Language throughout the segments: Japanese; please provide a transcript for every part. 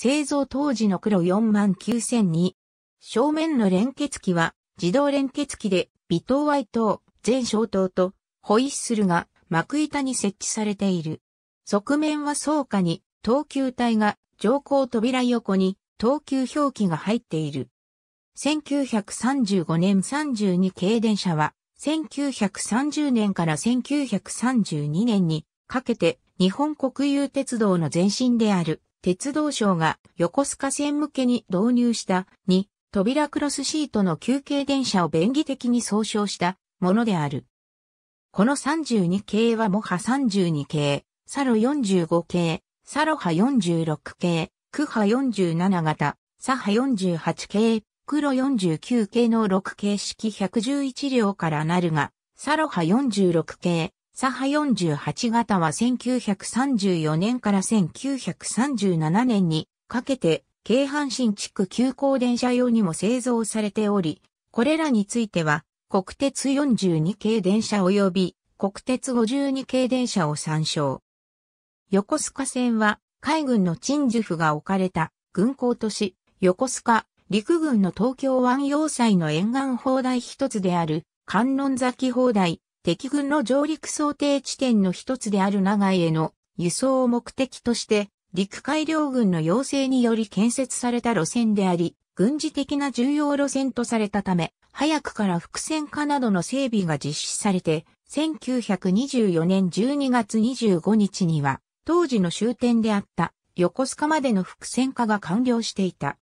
製造当時の黒4万9002。正面の連結機は自動連結機で、微糖 Y 灯、全小灯とホイッスルが幕板に設置されている。側面は倉下に、等級体が上行扉横に等級表記が入っている。1935年32系電車は、1930年から1932年にかけて日本国有鉄道の前身である鉄道省が横須賀線向けに導入した2扉クロスシートの休憩電車を便宜的に総称したものである。この32系はモハ32系、サロ45系、サロハ46系、クハ47型、サハ48系、クロ49系の6形式111両からなるが、サロハ46系、サハ48型は1934年から1937年にかけて、京阪神地区急行電車用にも製造されており、これらについては、国鉄42系電車及び国鉄52系電車を参照。横須賀線は海軍の陳守府が置かれた軍港都市横須賀陸軍の東京湾要塞の沿岸砲台一つである観音崎砲台敵軍の上陸想定地点の一つである長井への輸送を目的として、陸海両軍の要請により建設された路線であり、軍事的な重要路線とされたため、早くから伏線化などの整備が実施されて、1924年12月25日には、当時の終点であった横須賀までの伏線化が完了していた。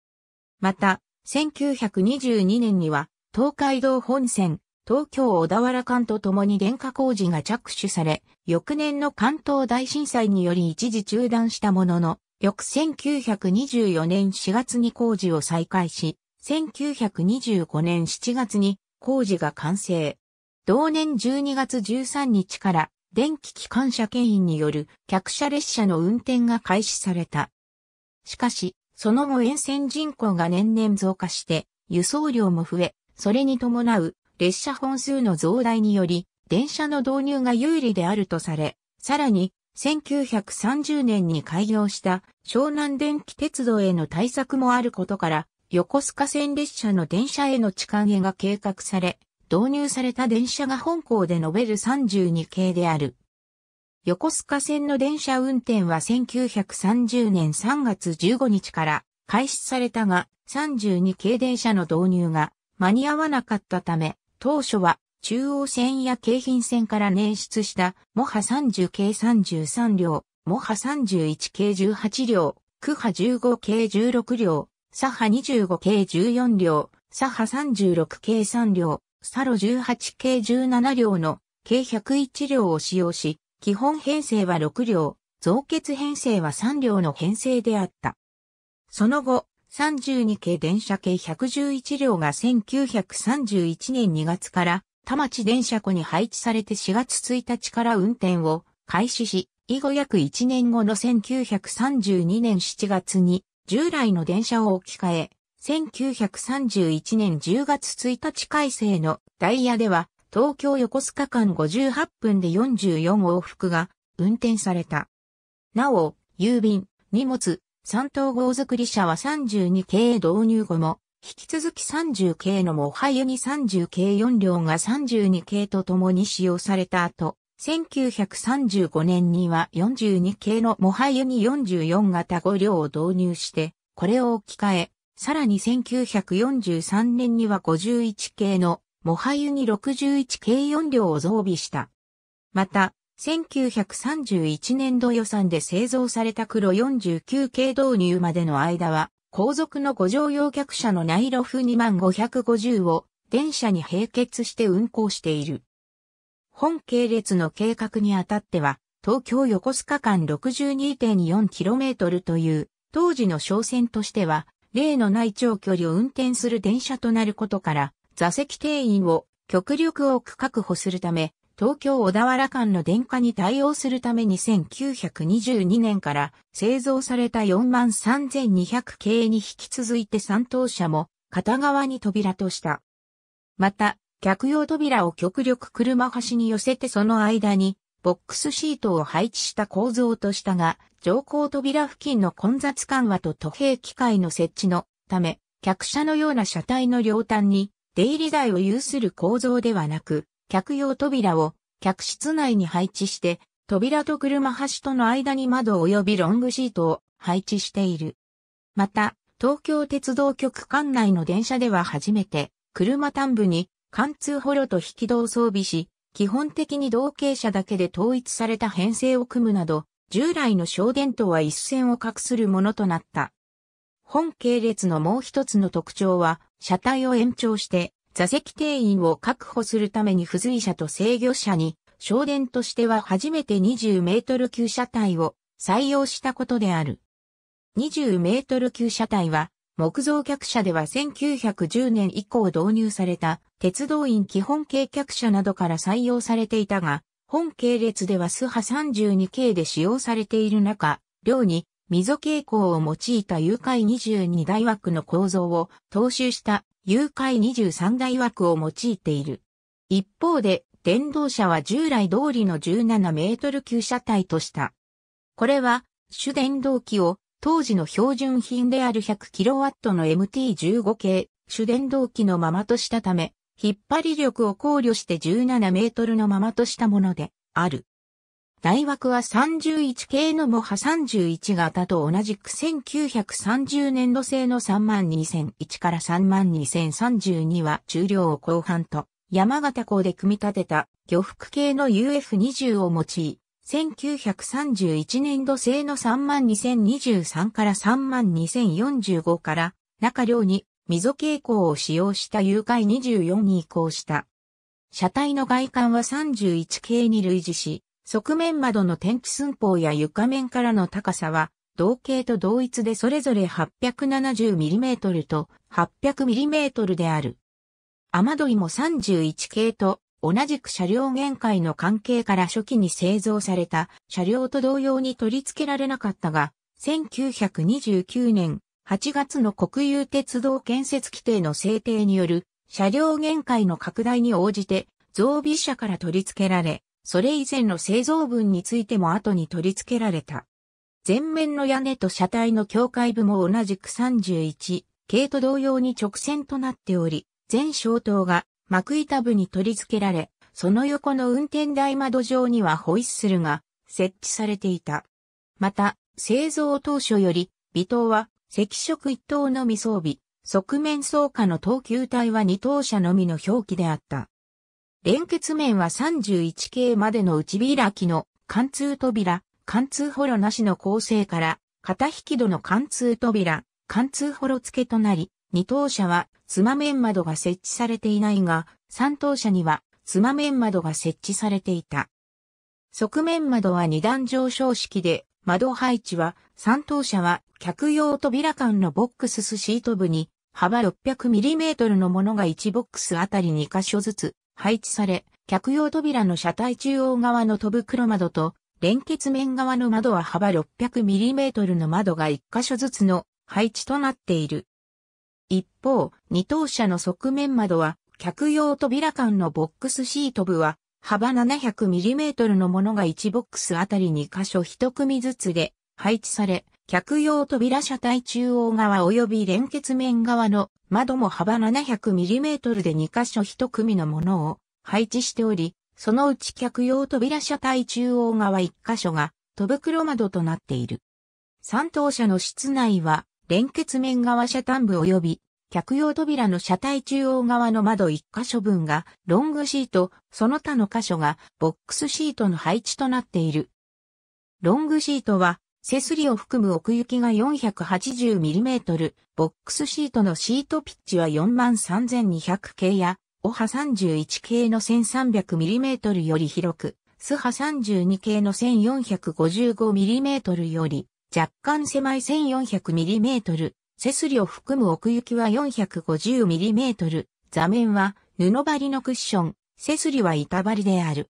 また、1922年には、東海道本線、東京小田原間と共に電化工事が着手され、翌年の関東大震災により一時中断したものの、翌1924年4月に工事を再開し、1925年7月に工事が完成。同年12月13日から電気機関車牽引による客車列車の運転が開始された。しかし、その後沿線人口が年々増加して、輸送量も増え、それに伴う列車本数の増大により、電車の導入が有利であるとされ、さらに、1930年に開業した湘南電気鉄道への対策もあることから、横須賀線列車の電車への地下げが計画され、導入された電車が本校で述べる32系である。横須賀線の電車運転は1930年3月15日から開始されたが、32系電車の導入が間に合わなかったため、当初は中央線や京浜線から捻出したモハ30系33両、モハ31系18両、クハ15系16両、サハ25系14両、サハ36系3両、サロ18系17両の計101両を使用し、基本編成は6両、増結編成は3両の編成であった。その後、32系電車系111両が1931年2月から田町電車庫に配置されて4月1日から運転を開始し、以後約1年後の1932年7月に従来の電車を置き換え、1931年10月1日改正のダイヤでは東京横須賀間58分で44往復が運転された。なお、郵便、荷物、三等号作り車は3 2系導入後も、引き続き3 0系のもはゆに3 0系4両が3 2系と共に使用された後、1935年には4 2系のもはゆに44型5両を導入して、これを置き換え、さらに1943年には5 1系のもはゆに6 1系4両を増備した。また、1931年度予算で製造された黒49系導入までの間は、後続の五乗用客車のナイロフ20550を電車に並結して運行している。本系列の計画にあたっては、東京横須賀間 62.4km という、当時の商船としては、例のない長距離を運転する電車となることから、座席定員を極力多く確保するため、東京小田原間の電化に対応するために1922年から製造された43200系に引き続いて3等車も片側に扉とした。また、客用扉を極力車端に寄せてその間にボックスシートを配置した構造としたが、乗降扉付近の混雑緩和と途平機械の設置のため、客車のような車体の両端に出入り台を有する構造ではなく、客用扉を客室内に配置して、扉と車端との間に窓及びロングシートを配置している。また、東京鉄道局管内の電車では初めて、車端部に貫通ホロと引き戸を装備し、基本的に同型車だけで統一された編成を組むなど、従来の小電灯は一線を画するものとなった。本系列のもう一つの特徴は、車体を延長して、座席定員を確保するために付随車と制御車に、省電としては初めて20メートル級車体を採用したことである。20メートル級車体は、木造客車では1910年以降導入された鉄道員基本計客車などから採用されていたが、本系列ではスハ32系で使用されている中、両に溝傾向を用いた誘拐22大枠の構造を踏襲した誘拐23大枠を用いている。一方で、電動車は従来通りの17メートル級車体とした。これは、主電動機を当時の標準品である 100kW の MT15 系主電動機のままとしたため、引っ張り力を考慮して17メートルのままとしたものである。大枠は31系のモハ31型と同じく1930年度製の32001から32032は中量を後半と山形港で組み立てた漁服系の UF20 を用い、1931年度製の32023から32045から中量に溝傾向を使用した誘拐24に移行した。車体の外観は31系に類似し、側面窓の天地寸法や床面からの高さは、同型と同一でそれぞれ 870mm と 800mm である。雨どいも31系と同じく車両限界の関係から初期に製造された車両と同様に取り付けられなかったが、1929年8月の国有鉄道建設規定の制定による車両限界の拡大に応じて増備車から取り付けられ、それ以前の製造分についても後に取り付けられた。前面の屋根と車体の境界部も同じく31系と同様に直線となっており、全消灯が幕板部に取り付けられ、その横の運転台窓上にはホイッスルが設置されていた。また、製造当初より、微灯は赤色一灯のみ装備、側面装下の等級体は二等車のみの表記であった。連結面は3 1系までの内開きの貫通扉、貫通ホロなしの構成から、片引き戸の貫通扉、貫通ホロ付けとなり、二等車は妻面窓が設置されていないが、三等車には妻面窓が設置されていた。側面窓は二段上昇式で、窓配置は三等車は客用扉間のボックススシート部に、幅 600mm のものが1ボックスあたり2箇所ずつ配置され、客用扉の車体中央側の飛ぶ黒窓と、連結面側の窓は幅 600mm の窓が1箇所ずつの配置となっている。一方、二等車の側面窓は、客用扉間のボックスシート部は、幅 700mm のものが1ボックスあたり2箇所1組ずつで配置され、客用扉車体中央側及び連結面側の窓も幅 700mm で2箇所1組のものを配置しており、そのうち客用扉車体中央側1箇所が戸袋窓となっている。三等車の室内は連結面側車端部及び客用扉の車体中央側の窓1箇所分がロングシート、その他の箇所がボックスシートの配置となっている。ロングシートは背すりを含む奥行きが 480mm、ボックスシートのシートピッチは43200系や、オハ31系の 1300mm より広く、スハ32系の 1455mm より、若干狭い 1400mm、背すりを含む奥行きは 450mm、座面は布張りのクッション、背すりは板張りである。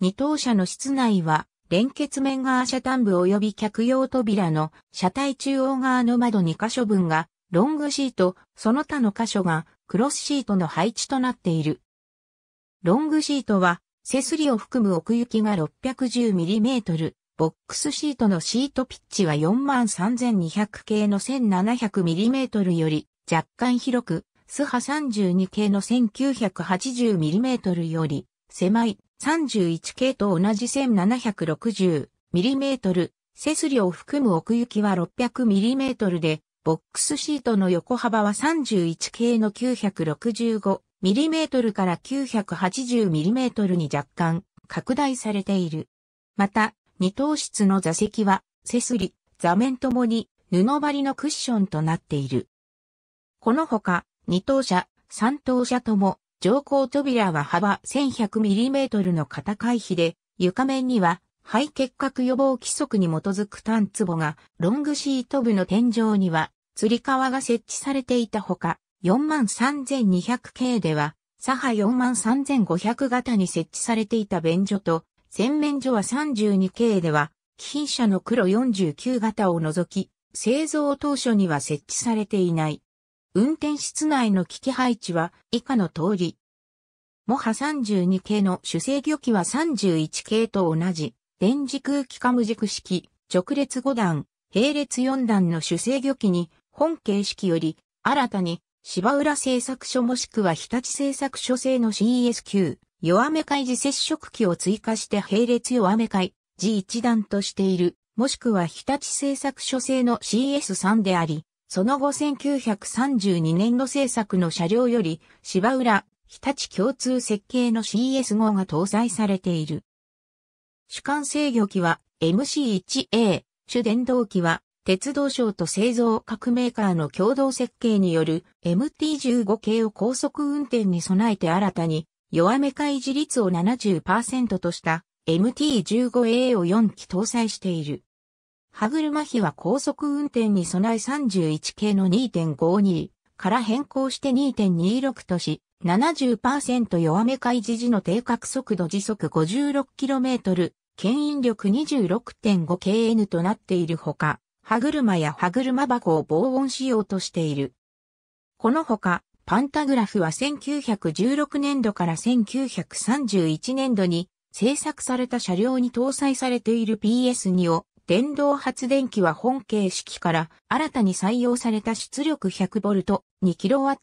二等車の室内は連結面側車端部及び客用扉の車体中央側の窓2箇所分がロングシート、その他の箇所がクロスシートの配置となっている。ロングシートは、背すりを含む奥行きが 610mm、ボックスシートのシートピッチは43200系の 1700mm より若干広く、スハ32系の 1980mm より狭い。31系と同じ 1760mm、セスリを含む奥行きは 600mm で、ボックスシートの横幅は31系の 965mm から 980mm に若干拡大されている。また、二等室の座席は、セスリ、座面ともに布張りのクッションとなっている。このほか、二等車、三等車とも乗降扉は幅 1100mm の型回避で、床面には肺結核予防規則に基づく単壺が、ロングシート部の天井には、吊り革が設置されていたほか、43200系では、左派43500型に設置されていた便所と、洗面所は32系では、貴賓車の黒49型を除き、製造当初には設置されていない運転室内の機器配置は以下の通り。モハ32系の主制御機は31系と同じ、電磁空気化無軸式、直列5段、並列4段の主制御機に、本形式より、新たに、芝浦製作所もしくは日立製作所製の c s q 弱め会時接触機を追加して並列弱め会、G1 段としている、もしくは日立製作所製の CS3 であり、その後1932年度製作の車両より芝浦、日立共通設計の CS5 が搭載されている。主管制御機は MC1A、主電動機は鉄道省と製造各メーカーの共同設計による MT15 系を高速運転に備えて新たに弱め開示率を70%とした MT15A を4機搭載している。歯車比は高速運転に備え31系の2.52から変更して2.26とし、70%弱め開示時の定格速度時速 56km、牽引力 26.5kn となっているほか、歯車や歯車箱を防音しようとしている。このほか、パンタグラフは1916年度から1931年度に製作された車両に搭載されている PS2 を電動発電機は本形式から新たに採用された出力 100V2kW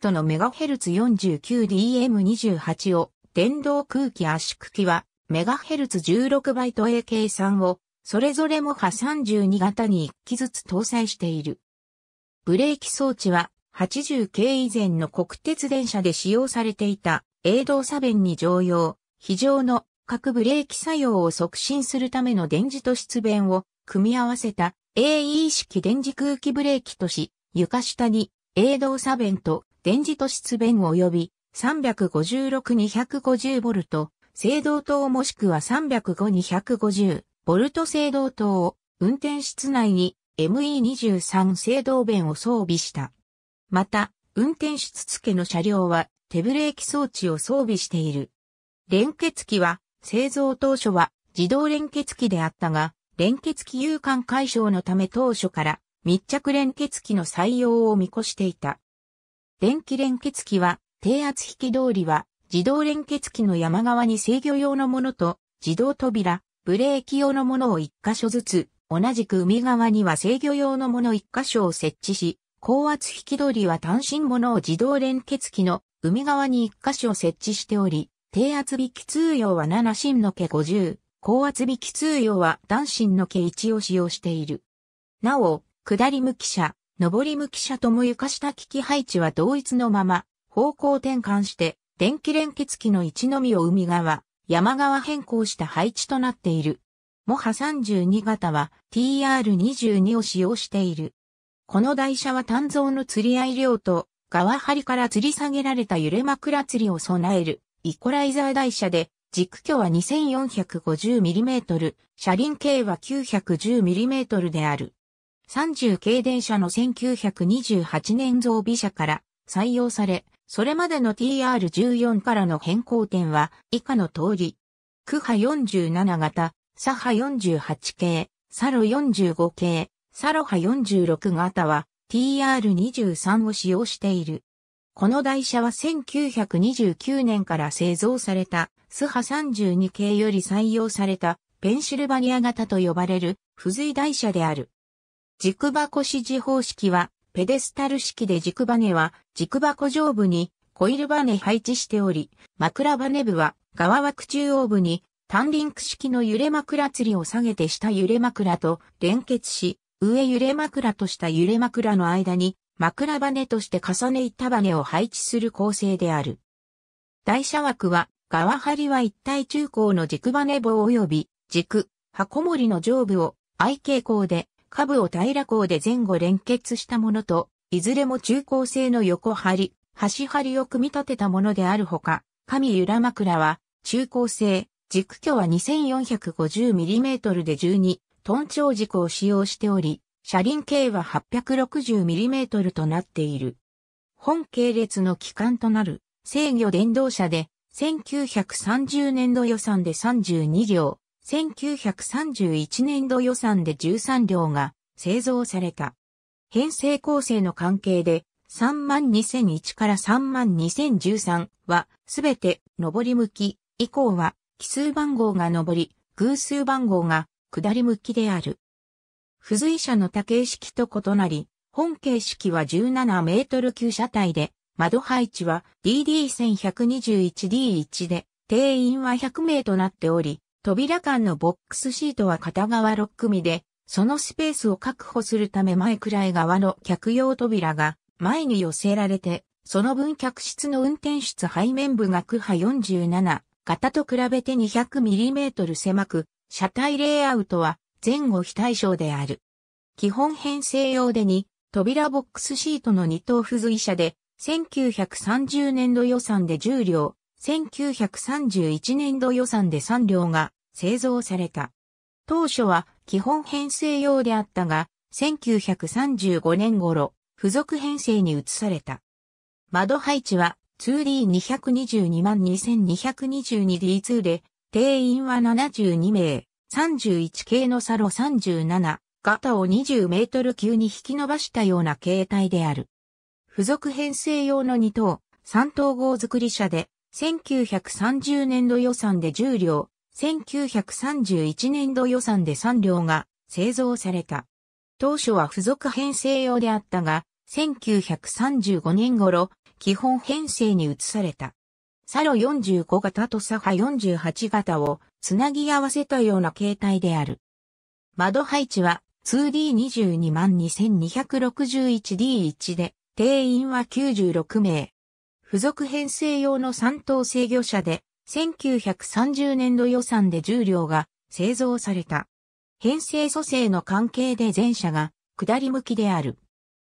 の MHz49DM28 を電動空気圧縮機は MHz16 バイト A 計算をそれぞれも波32型に1機ずつ搭載している。ブレーキ装置は 80K 以前の国鉄電車で使用されていた営動差弁に常用、非常の各ブレーキ作用を促進するための電磁と出弁を組み合わせた AE 式電磁空気ブレーキとし、床下に A 動作弁と電磁突出弁及び 356-250V 制動灯もしくは 305-250V 制動灯を運転室内に ME23 制動弁を装備した。また、運転室付の車両は手ブレーキ装置を装備している。連結機は製造当初は自動連結機であったが、連結機有感解消のため当初から密着連結機の採用を見越していた。電気連結機は低圧引き通りは自動連結機の山側に制御用のものと自動扉、ブレーキ用のものを一箇所ずつ、同じく海側には制御用のもの一箇所を設置し、高圧引き通りは単身ものを自動連結機の海側に一箇所設置しており、低圧引き通用は7芯の毛50、高圧引き通用は男子の計一を使用している。なお、下り向き車、上り向き車とも床下機器配置は同一のまま、方向転換して、電気連結機の位置のみを海側、山側変更した配置となっている。モハ32型は TR22 を使用している。この台車は単造の釣り合い量と、側張りから吊り下げられた揺れ枕釣りを備える、イコライザー台車で、軸距は 2450mm、車輪径は 910mm である。30系電車の1928年増備車から採用され、それまでの TR14 からの変更点は以下の通り。区波47型、左波48系、サロ45系、サロ波46型は TR23 を使用している。この台車は1929年から製造されたスハ32系より採用されたペンシルバニア型と呼ばれる付随台車である。軸箱支持方式はペデスタル式で軸バネは軸箱上部にコイルバネ配置しており、枕バネ部は側枠中央部に単リンク式の揺れ枕吊りを下げて下揺れ枕と連結し、上揺れ枕と下揺れ枕の間に枕バネとして重ね板バネを配置する構成である。台車枠は側張りは一体中高の軸羽棒及び軸、箱盛りの上部を I 傾向で、下部を平ら向で前後連結したものと、いずれも中高性の横張、り、端張りを組み立てたものであるほか、上由良枕は中高性、軸距は 2450mm で12トン長軸を使用しており、車輪径は 860mm となっている。本系列の基幹となる制御電動車で1930年度予算で32両、1931年度予算で13両が製造された。編成構成の関係で32001から32013はすべて上り向き、以降は奇数番号が上り、偶数番号が下り向きである。付随者の多形式と異なり、本形式は17メートル級車体で窓配置は DD1121D1 で、定員は100名となっており、扉間のボックスシートは片側6組で、そのスペースを確保するため前くらい側の客用扉が前に寄せられて、その分客室の運転室背面部が区波47型と比べて 200mm 狭く、車体レイアウトは前後非対称である。基本編成用で2、扉ボックスシートの2等付随車で、1930年度予算で10両、1931年度予算で3両が製造された。当初は基本編成用であったが、1935年頃、付属編成に移された。窓配置は 2D222 万 2222D2 で、定員は72名、31系のサロ37、型を20メートル級に引き伸ばしたような形態である。付属編成用の2等、3等号作り車で、1930年度予算で10両、1931年度予算で3両が製造された。当初は付属編成用であったが、1935年頃、基本編成に移された。サロ45型とサハ48型をつなぎ合わせたような形態である。窓配置は 2D222261D1 で定員は96名。付属編成用の3等制御車で、1930年度予算で重量が製造された。編成組成の関係で全車が下り向きである。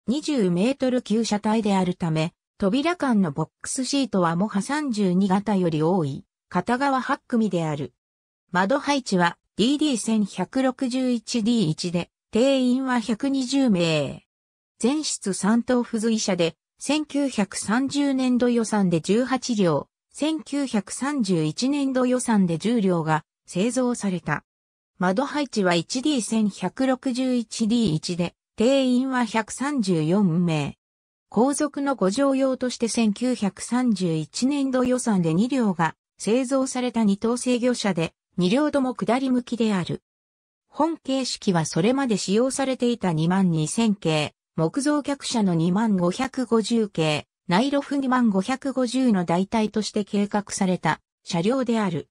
20メートル級車体であるため、扉間のボックスシートはモハ32型より多い、片側8組である。窓配置は DD1161D1 で、定員は120名。全室三等付随車で、1930年度予算で18両、1931年度予算で10両が製造された。窓配置は 1D1161D1 で、定員は134名。皇族のご乗用として1931年度予算で2両が製造された2等制御車で、2両とも下り向きである。本形式はそれまで使用されていた2万2000系、木造客車の2550系、ナイロフ2550の代替として計画された車両である。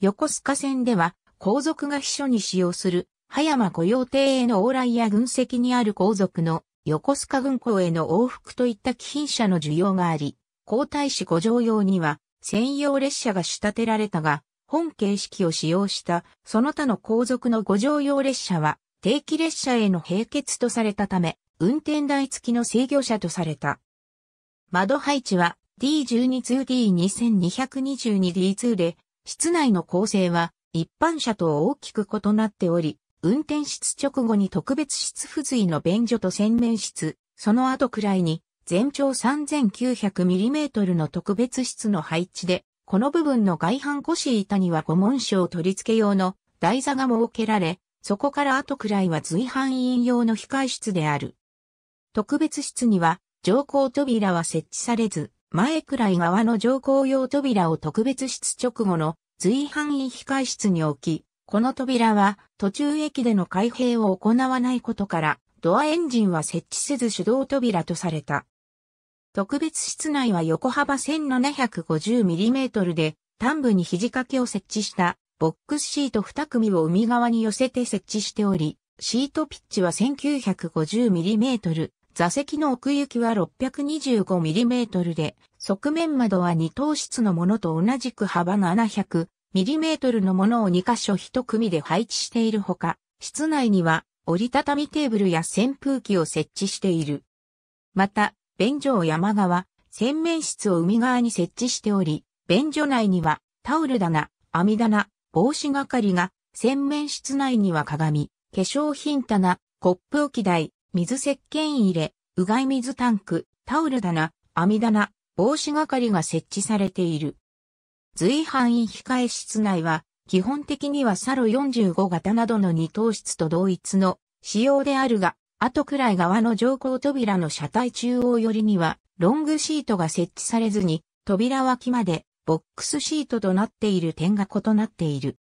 横須賀線では、皇族が秘書に使用する、葉山御用邸への往来や軍籍にある皇族の横須賀軍港への往復といった貴賓車の需要があり、皇太子御乗用には専用列車が仕立てられたが、本形式を使用したその他の皇族の御乗用列車は定期列車への並結とされたため、運転台付きの制御車とされた。窓配置は D12-2D2222D2 で、室内の構成は一般車と大きく異なっており、運転室直後に特別室付随の便所と洗面室、その後くらいに全長 3900mm の特別室の配置で、この部分の外反腰板には5文章取り付け用の台座が設けられ、そこから後くらいは随伴員用の控室である。特別室には乗降扉は設置されず、前くらい側の乗降用扉を特別室直後の随伴員控室に置き、この扉は途中駅での開閉を行わないことから、ドアエンジンは設置せず手動扉とされた。特別室内は横幅 1750mm で、端部に肘掛けを設置したボックスシート2組を海側に寄せて設置しており、シートピッチは 1950mm、座席の奥行きは 625mm で、側面窓は2等室のものと同じく幅 700mm のものを2箇所1組で配置しているほか、室内には折りたたみテーブルや扇風機を設置している。また、便所を山側、洗面室を海側に設置しており、便所内にはタオル棚、網棚、帽子係が、洗面室内には鏡、化粧品棚、コップ置き台、水石鹸入れ、うがい水タンク、タオル棚、網棚、帽子係が設置されている。随範囲控え室内は、基本的にはサロ45型などの二等室と同一の仕様であるが、後くらい側の乗降扉の車体中央寄りには、ロングシートが設置されずに、扉脇まで、ボックスシートとなっている点が異なっている。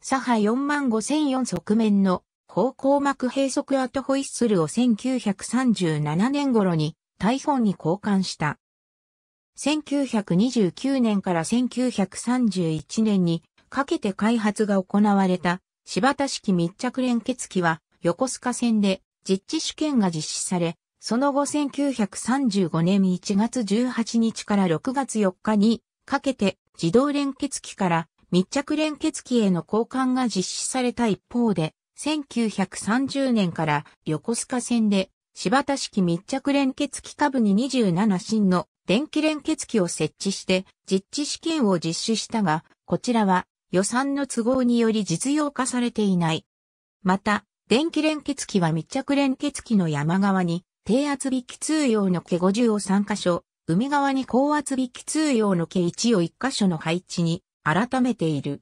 左派4万5004側面の高校膜閉塞アトホイッスルを1937年頃に大本に交換した。1929年から1931年にかけて開発が行われた柴田式密着連結機は横須賀線で実地試験が実施され、その後1935年1月18日から6月4日にかけて自動連結機から密着連結機への交換が実施された一方で、1930年から横須賀線で柴田式密着連結機下部に27芯の電気連結機を設置して実地試験を実施したが、こちらは予算の都合により実用化されていない。また、電気連結機は密着連結機の山側に低圧引き通用の毛50を3箇所、海側に高圧引き通用の毛1を1箇所の配置に改めている。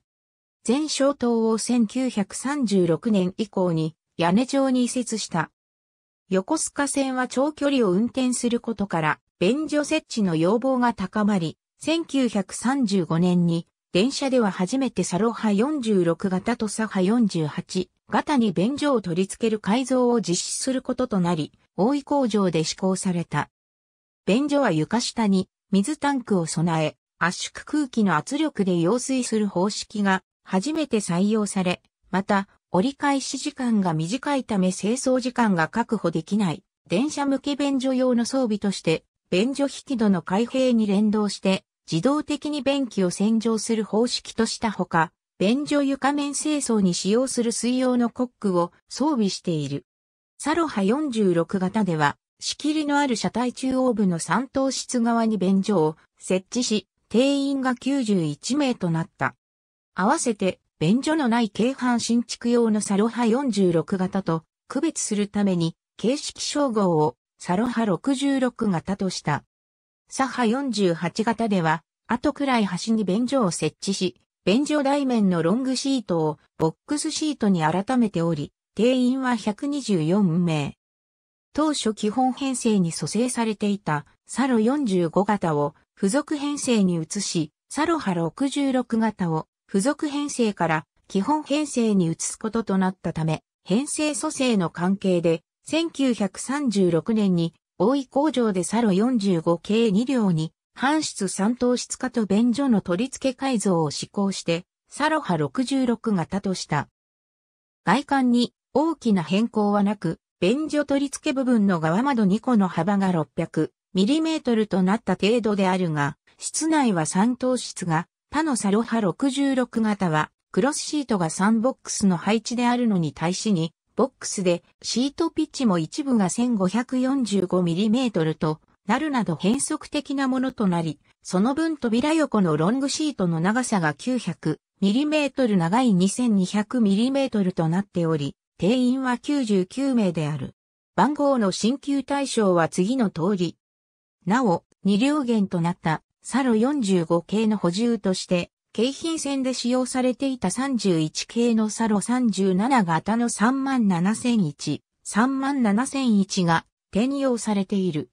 全小島を1936年以降に屋根上に移設した。横須賀線は長距離を運転することから、便所設置の要望が高まり、1935年に電車では初めてサロハ46型とサハ48型に便所を取り付ける改造を実施することとなり、大井工場で施行された。便所は床下に水タンクを備え、圧縮空気の圧力で揚水する方式が初めて採用され、また、折り返し時間が短いため清掃時間が確保できない電車向け便所用の装備として便所引き戸の開閉に連動して自動的に便器を洗浄する方式としたほか、便所床面清掃に使用する水用のコックを装備している。サロハ46型では、仕切りのある車体中央部の3等室側に便所を設置し、定員が91名となった。合わせて、便所のない軽阪新築用のサロハ46型と区別するために、形式称号をサロハ66型とした。サハ48型では、後くらい端に便所を設置し、便所台面のロングシートをボックスシートに改めており、定員は124名。当初基本編成に蘇生されていたサロ45型を付属編成に移し、サロハ66型を付属編成から基本編成に移すこととなったため、編成組成の関係で、1936年に大井工場でサロ45系2両に、搬出3等室化と便所の取り付け改造を施行して、サロハ66型とした。外観に大きな変更はなく、便所取り付け部分の側窓2個の幅が6 0 0トルとなった程度であるが、室内は3等室が他のサロハ66型は、クロスシートが3ボックスの配置であるのに対しに、ボックスでシートピッチも一部が 1545mm となるなど変則的なものとなり、その分扉横のロングシートの長さが 900mm 長い 2200mm となっており、定員は99名である。番号の新旧対象は次の通り。なお、二両元となったサロ45系の補充として、京浜線で使用されていた31系のサロ37型の37001、37001が転用されている。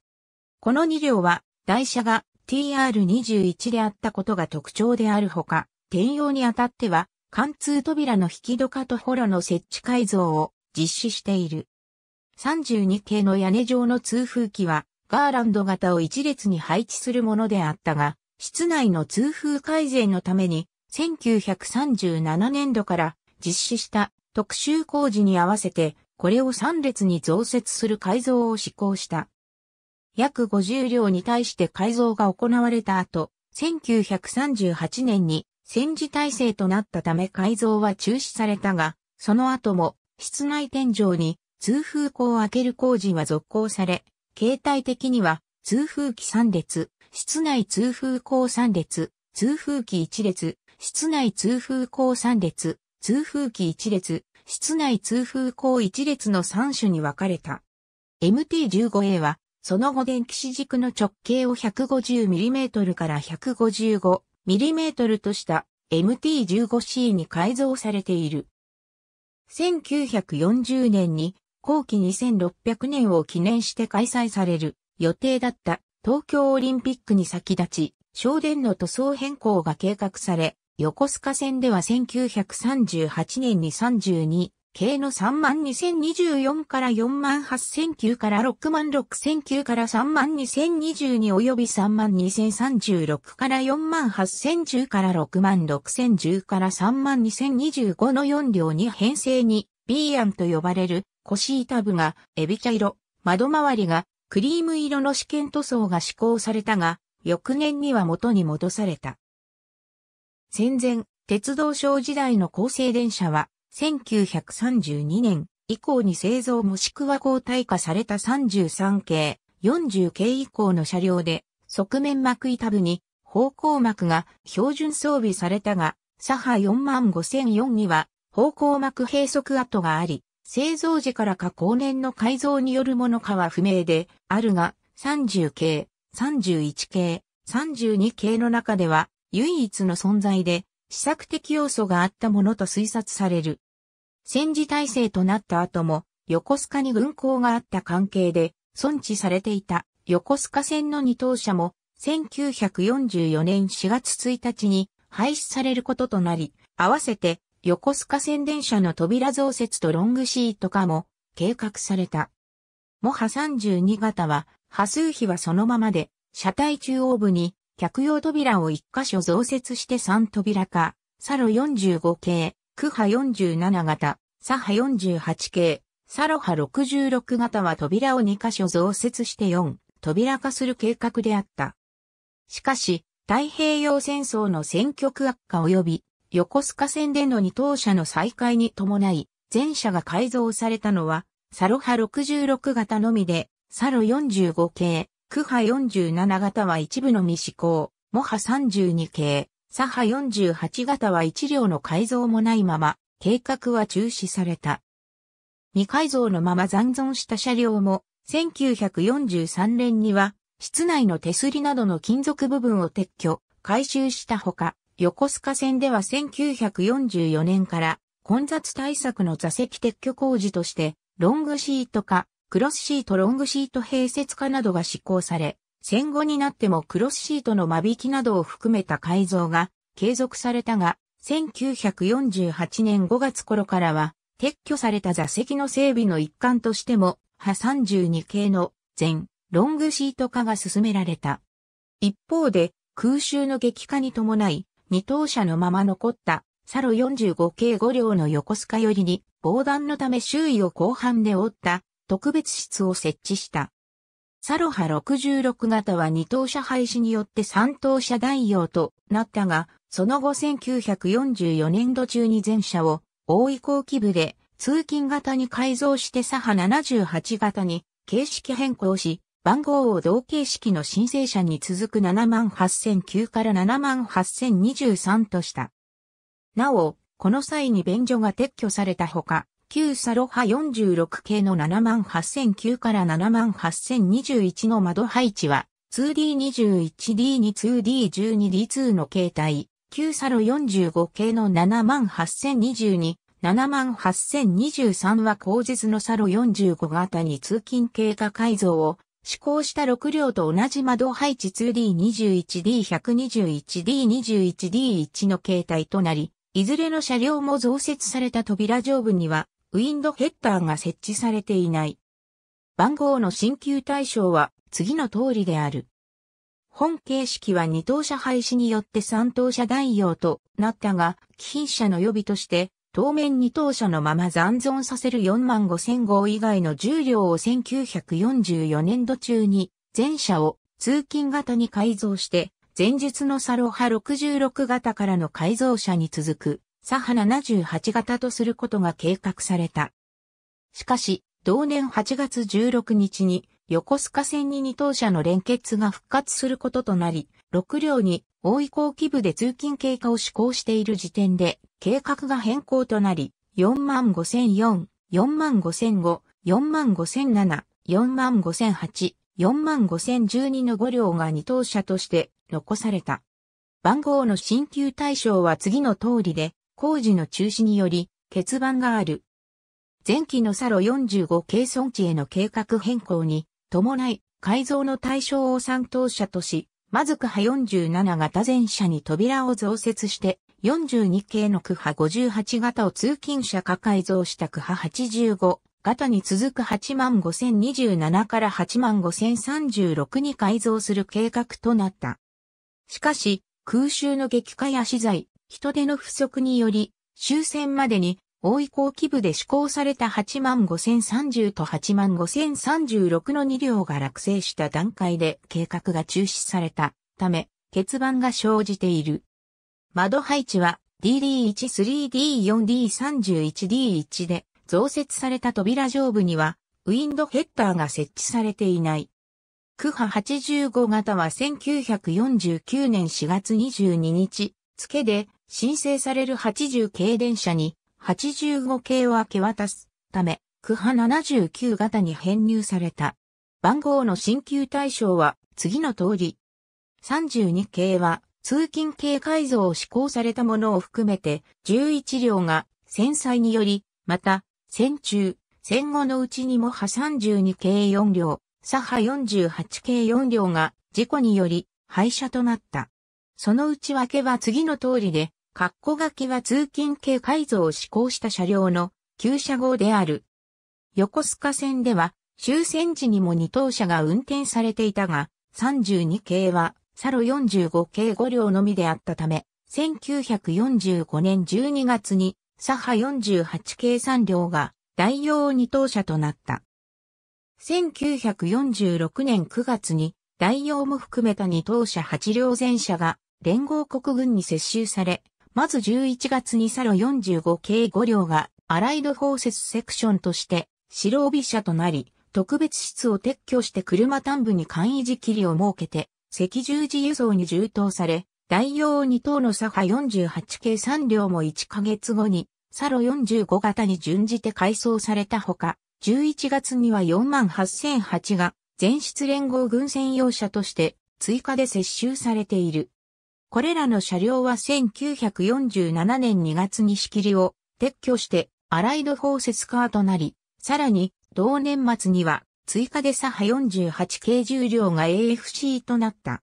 この2両は、台車が TR21 であったことが特徴であるほか、転用にあたっては、貫通扉の引き戸化とホロの設置改造を実施している。32系の屋根上の通風機は、ガーランド型を一列に配置するものであったが、室内の通風改善のために、1937年度から実施した特殊工事に合わせて、これを3列に増設する改造を施行した。約50両に対して改造が行われた後、1938年に戦時体制となったため改造は中止されたが、その後も室内天井に通風口を開ける工事は続行され、形態的には、通風機3列、室内通風口3列、通風機1列、室内通風口3列、通風機1列、室内通風口1列の3種に分かれた。MT15A は、その後電気子軸の直径を 150mm から 155mm とした MT15C に改造されている。1940年に後期2600年を記念して開催される予定だった東京オリンピックに先立ち、省電の塗装変更が計画され、横須賀線では1938年に32系の3万2024から4万8 0 0 9から6万6 0 0 9から3万2022及び3万2036から4万8010から6万6010から3万2025の4両に編成に B 案と呼ばれる腰板部がエビ茶色、窓周りがクリーム色の試験塗装が施行されたが、翌年には元に戻された。戦前、鉄道省時代の構成電車は、1932年以降に製造もしくは交代化された33系、40系以降の車両で、側面膜板部に方向膜が標準装備されたが、左派4万5004には方向膜閉塞跡があり、製造時からか後年の改造によるものかは不明であるが、30系、31系、32系の中では唯一の存在で、試作的要素があったものと推察される。戦時体制となった後も、横須賀に軍港があった関係で、存置されていた横須賀線の二等車も、1944年4月1日に廃止されることとなり、合わせて横須賀線電車の扉増設とロングシート化も計画された。モハ32型は、波数比はそのままで、車体中央部に客用扉を1箇所増設して3扉化、サロ45系、クハ47型、サハ48系、サロハ66型は扉を2箇所増設して4扉化する計画であった。しかし、太平洋戦争の戦局悪化及び横須賀線での2等車の再開に伴い、全車が改造されたのは、サロハ66型のみで、サロ45系、クハ47型は一部の未試行、モハ32系、サハ48型は1両の改造もないまま、計画は中止された。未改造のまま残存した車両も、1943年には、室内の手すりなどの金属部分を撤去、回収したほか、横須賀線では1944年から混雑対策の座席撤去工事として、ロングシート化、クロスシートロングシート併設化などが施行され、戦後になってもクロスシートの間引きなどを含めた改造が継続されたが、1948年5月頃からは、撤去された座席の整備の一環としても、派32系の全ロングシート化が進められた。一方で、空襲の激化に伴い、二等車のまま残った、サロ45系5両の横須賀寄りに、防弾のため周囲を後半で覆った、特別室を設置した。サロハ66型は二等車廃止によって三等車代用となったが、その後1944年度中に全車を大移行期部で通勤型に改造して左派78型に形式変更し、番号を同形式の申請者に続く78009から78023とした。なお、この際に便所が撤去されたほか、旧サロハ46系の78009から78021の窓配置は、2D21D22D12D2 の形態、旧サロ45系の78022、78023は後日のサロ45型に通勤経過改造を試行した6両と同じ窓配置 2D21D121D21D1 の形態となり、いずれの車両も増設された扉上部には、ウィンドヘッダーが設置されていない。番号の新旧対象は次の通りである。本形式は二等車廃止によって三等車代用となったが、貴賓車の予備として当面二等車のまま残存させる4万5千号以外の重量を1944年度中に、全車を通勤型に改造して、前述のサロハ66型からの改造車に続く、サハ78型とすることが計画された。しかし、同年8月16日に、横須賀線に2等車の連結が復活することとなり、6両に大井後規部で通勤経過を施行している時点で、計画が変更となり、45004、45005、45007、45008、45012の5両が2等車として残された。番号の新旧対象は次の通りで、工事の中止により、欠番がある。前期のサロ45系村地への計画変更に、伴い、改造の対象を3等車とし、マズクハ47型全車に扉を増設して、42系のクハ58型を通勤車化改造したクハ85型に続く85027から85036に改造する計画となった。しかし、空襲の激化や資材、人手の不足により、終戦までに大井後期部で施行された8万5030と8万5036の2両が落成した段階で計画が中止されたため、欠番が生じている。窓配置は DD13D4D31D1 で増設された扉上部にはウィンドヘッダーが設置されていない。区波85型は1949年4月22日付で申請される80系電車に85系を明け渡すため、区派79型に編入された。番号の新旧対象は次の通り。32系は通勤系改造を施行されたものを含めて11両が戦災により、また戦中、戦後のうちにも派32系4両、左派48系4両が事故により廃車となった。その内訳は次の通りで、括弧書きは通勤系改造を施行した車両の旧車号である。横須賀線では終戦時にも2等車が運転されていたが、32系はサロ45系5両のみであったため、1945年12月に左派48系3両が代用2等車となった。1946年9月に代用も含めた2等車8両全車が連合国軍に接収され、まず11月にサロ45系5両がアライド包ォーセスセクションとして白帯車となり、特別室を撤去して車端部に簡易時切りを設けて、赤十字輸送に充当され、代用2等の左派48系3両も1ヶ月後に、サロ45型に準じて改装されたほか、11月には48008が全室連合軍専用車として追加で接収されている。これらの車両は1947年2月に仕切りを撤去してアライド包ォーセスカーとなり、さらに同年末には追加でサハ48系重量が AFC となった。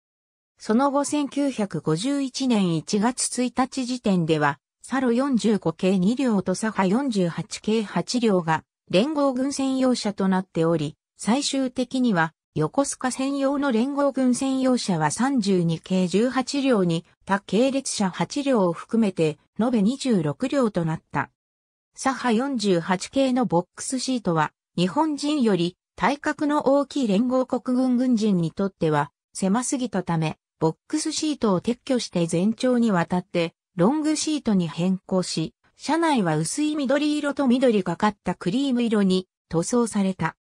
その後1951年1月1日時点では、サロ45系2両とサハ48系8両が連合軍専用車となっており、最終的には横須賀専用の連合軍専用車は32系18両に、他系列車8両を含めて、延べ26両となった。左派48系のボックスシートは、日本人より体格の大きい連合国軍軍人にとっては、狭すぎたため、ボックスシートを撤去して全長にわたって、ロングシートに変更し、車内は薄い緑色と緑がかったクリーム色に塗装された。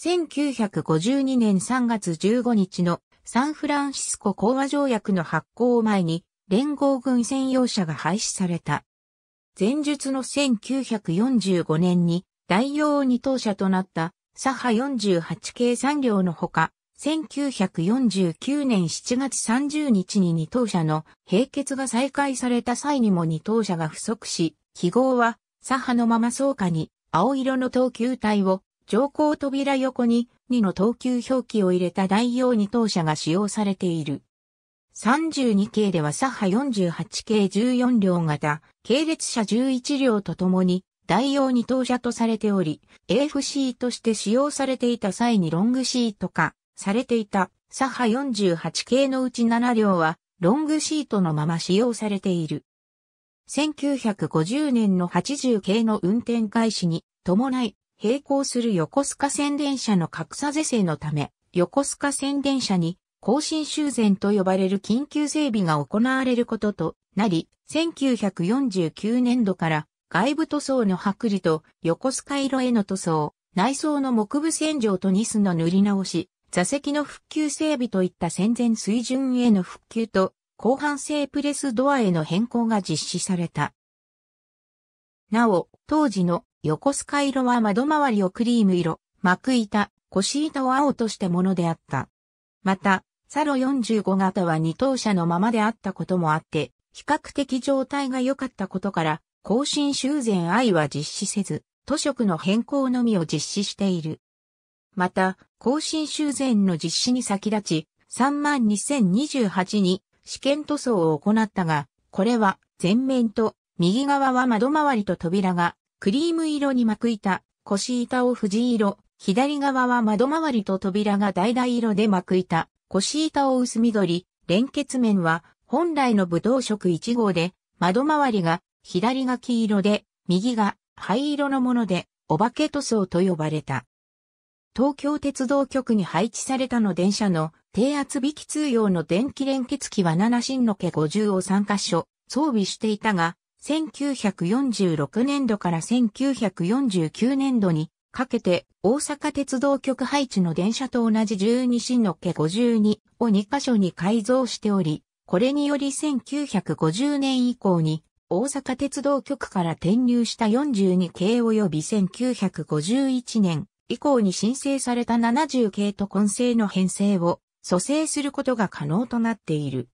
1952年3月15日のサンフランシスコ講和条約の発行を前に連合軍専用車が廃止された。前述の1945年に代用二等車となった左派48系産両のほか、1949年7月30日に二等車の並結が再開された際にも二等車が不足し、記号は左派のまま草加に青色の等級体を乗降扉横に2の等級表記を入れた代用二等車が使用されている。32系では左派48系14両型、系列車11両とともに、代用二等車とされており、AFC として使用されていた際にロングシート化されていた左派48系のうち7両は、ロングシートのまま使用されている。1950年の80系の運転開始に伴い、並行する横須賀線電車の格差是正のため、横須賀線電車に更新修繕と呼ばれる緊急整備が行われることとなり、1949年度から外部塗装の剥離と横須賀色への塗装、内装の木部洗浄とニスの塗り直し、座席の復旧整備といった戦前水準への復旧と、後半性プレスドアへの変更が実施された。なお、当時の横須賀色は窓周りをクリーム色、幕板、腰板を青としたものであった。また、サロ45型は二等車のままであったこともあって、比較的状態が良かったことから、更新修繕愛は実施せず、塗色の変更のみを実施している。また、更新修繕の実施に先立ち、32028に試験塗装を行ったが、これは前面と右側は窓周りと扉がクリーム色にく板、腰板を藤色、左側は窓周りと扉が橙色でく板、腰板を薄緑、連結面は本来の武道色1号で、窓周りが左が黄色で、右が灰色のもので、お化け塗装と呼ばれた。東京鉄道局に配置されたの電車の低圧引き通用の電気連結機は7芯の毛50を3カ所装備していたが、1946年度から1949年度にかけて大阪鉄道局配置の電車と同じ12新の家52を2カ所に改造しており、これにより1950年以降に大阪鉄道局から転入した42系及び1951年以降に申請された70系と混成の編成を蘇生することが可能となっている。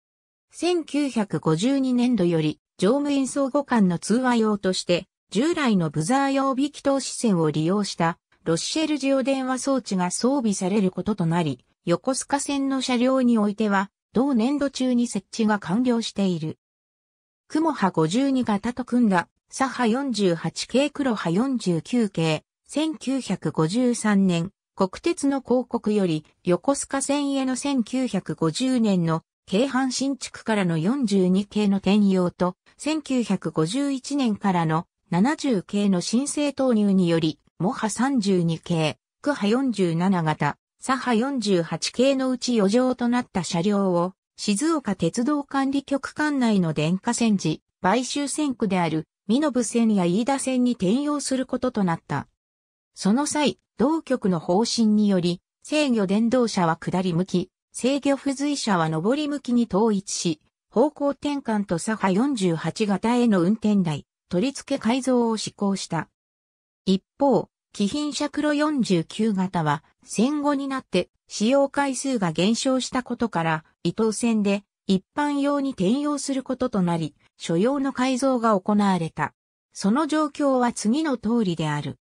1952年度より乗務員相互間の通話用として、従来のブザー用引き通し線を利用したロッシェルジオ電話装置が装備されることとなり、横須賀線の車両においては、同年度中に設置が完了している。雲波52型と組んだ、サハ48系黒波49系、1953年、国鉄の広告より、横須賀線への1950年の、京阪新築からの42系の転用と、1951年からの70系の申請投入により、モハ32系、クハ47型、サハ48系のうち余剰となった車両を、静岡鉄道管理局管内の電化線時、買収線区である、ノ延線や飯田線に転用することとなった。その際、同局の方針により、制御電動車は下り向き、制御付随車は上り向きに統一し、方向転換と左派48型への運転台、取り付け改造を施行した。一方、貴賓車黒49型は戦後になって使用回数が減少したことから伊東線で一般用に転用することとなり、所要の改造が行われた。その状況は次の通りである。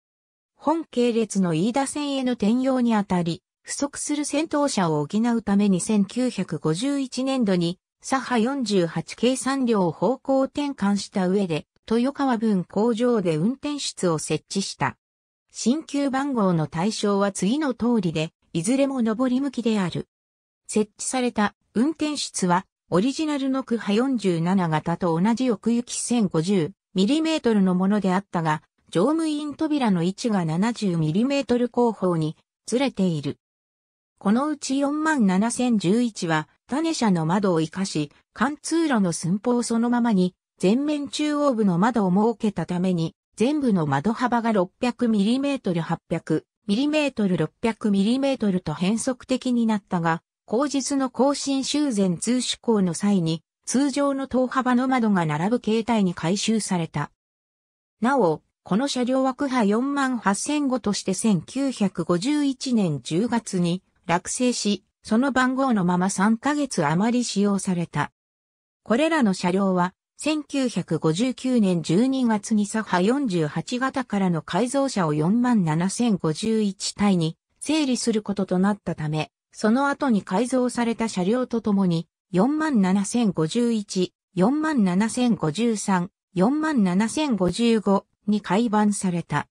本系列の飯田線への転用にあたり、不足する戦闘車を補うために1951年度に左派48計算量を方向転換した上で、豊川分工場で運転室を設置した。新旧番号の対象は次の通りで、いずれも上り向きである。設置された運転室は、オリジナルの区派47型と同じ奥行き 1050mm のものであったが、乗務員扉の位置が 70mm 後方にずれている。このうち47011は種車の窓を活かし、貫通路の寸法そのままに、前面中央部の窓を設けたために、全部の窓幅が 600mm800mm600mm と変則的になったが、後日の更新修繕通施工の際に、通常の等幅の窓が並ぶ形態に改修された。なお、この車両は区派4万8005として1951年10月に落成し、その番号のまま3ヶ月余り使用された。これらの車両は、1959年12月にサハ48型からの改造車を47051体に整理することとなったため、その後に改造された車両とともに、47051、47053、47055に改版された。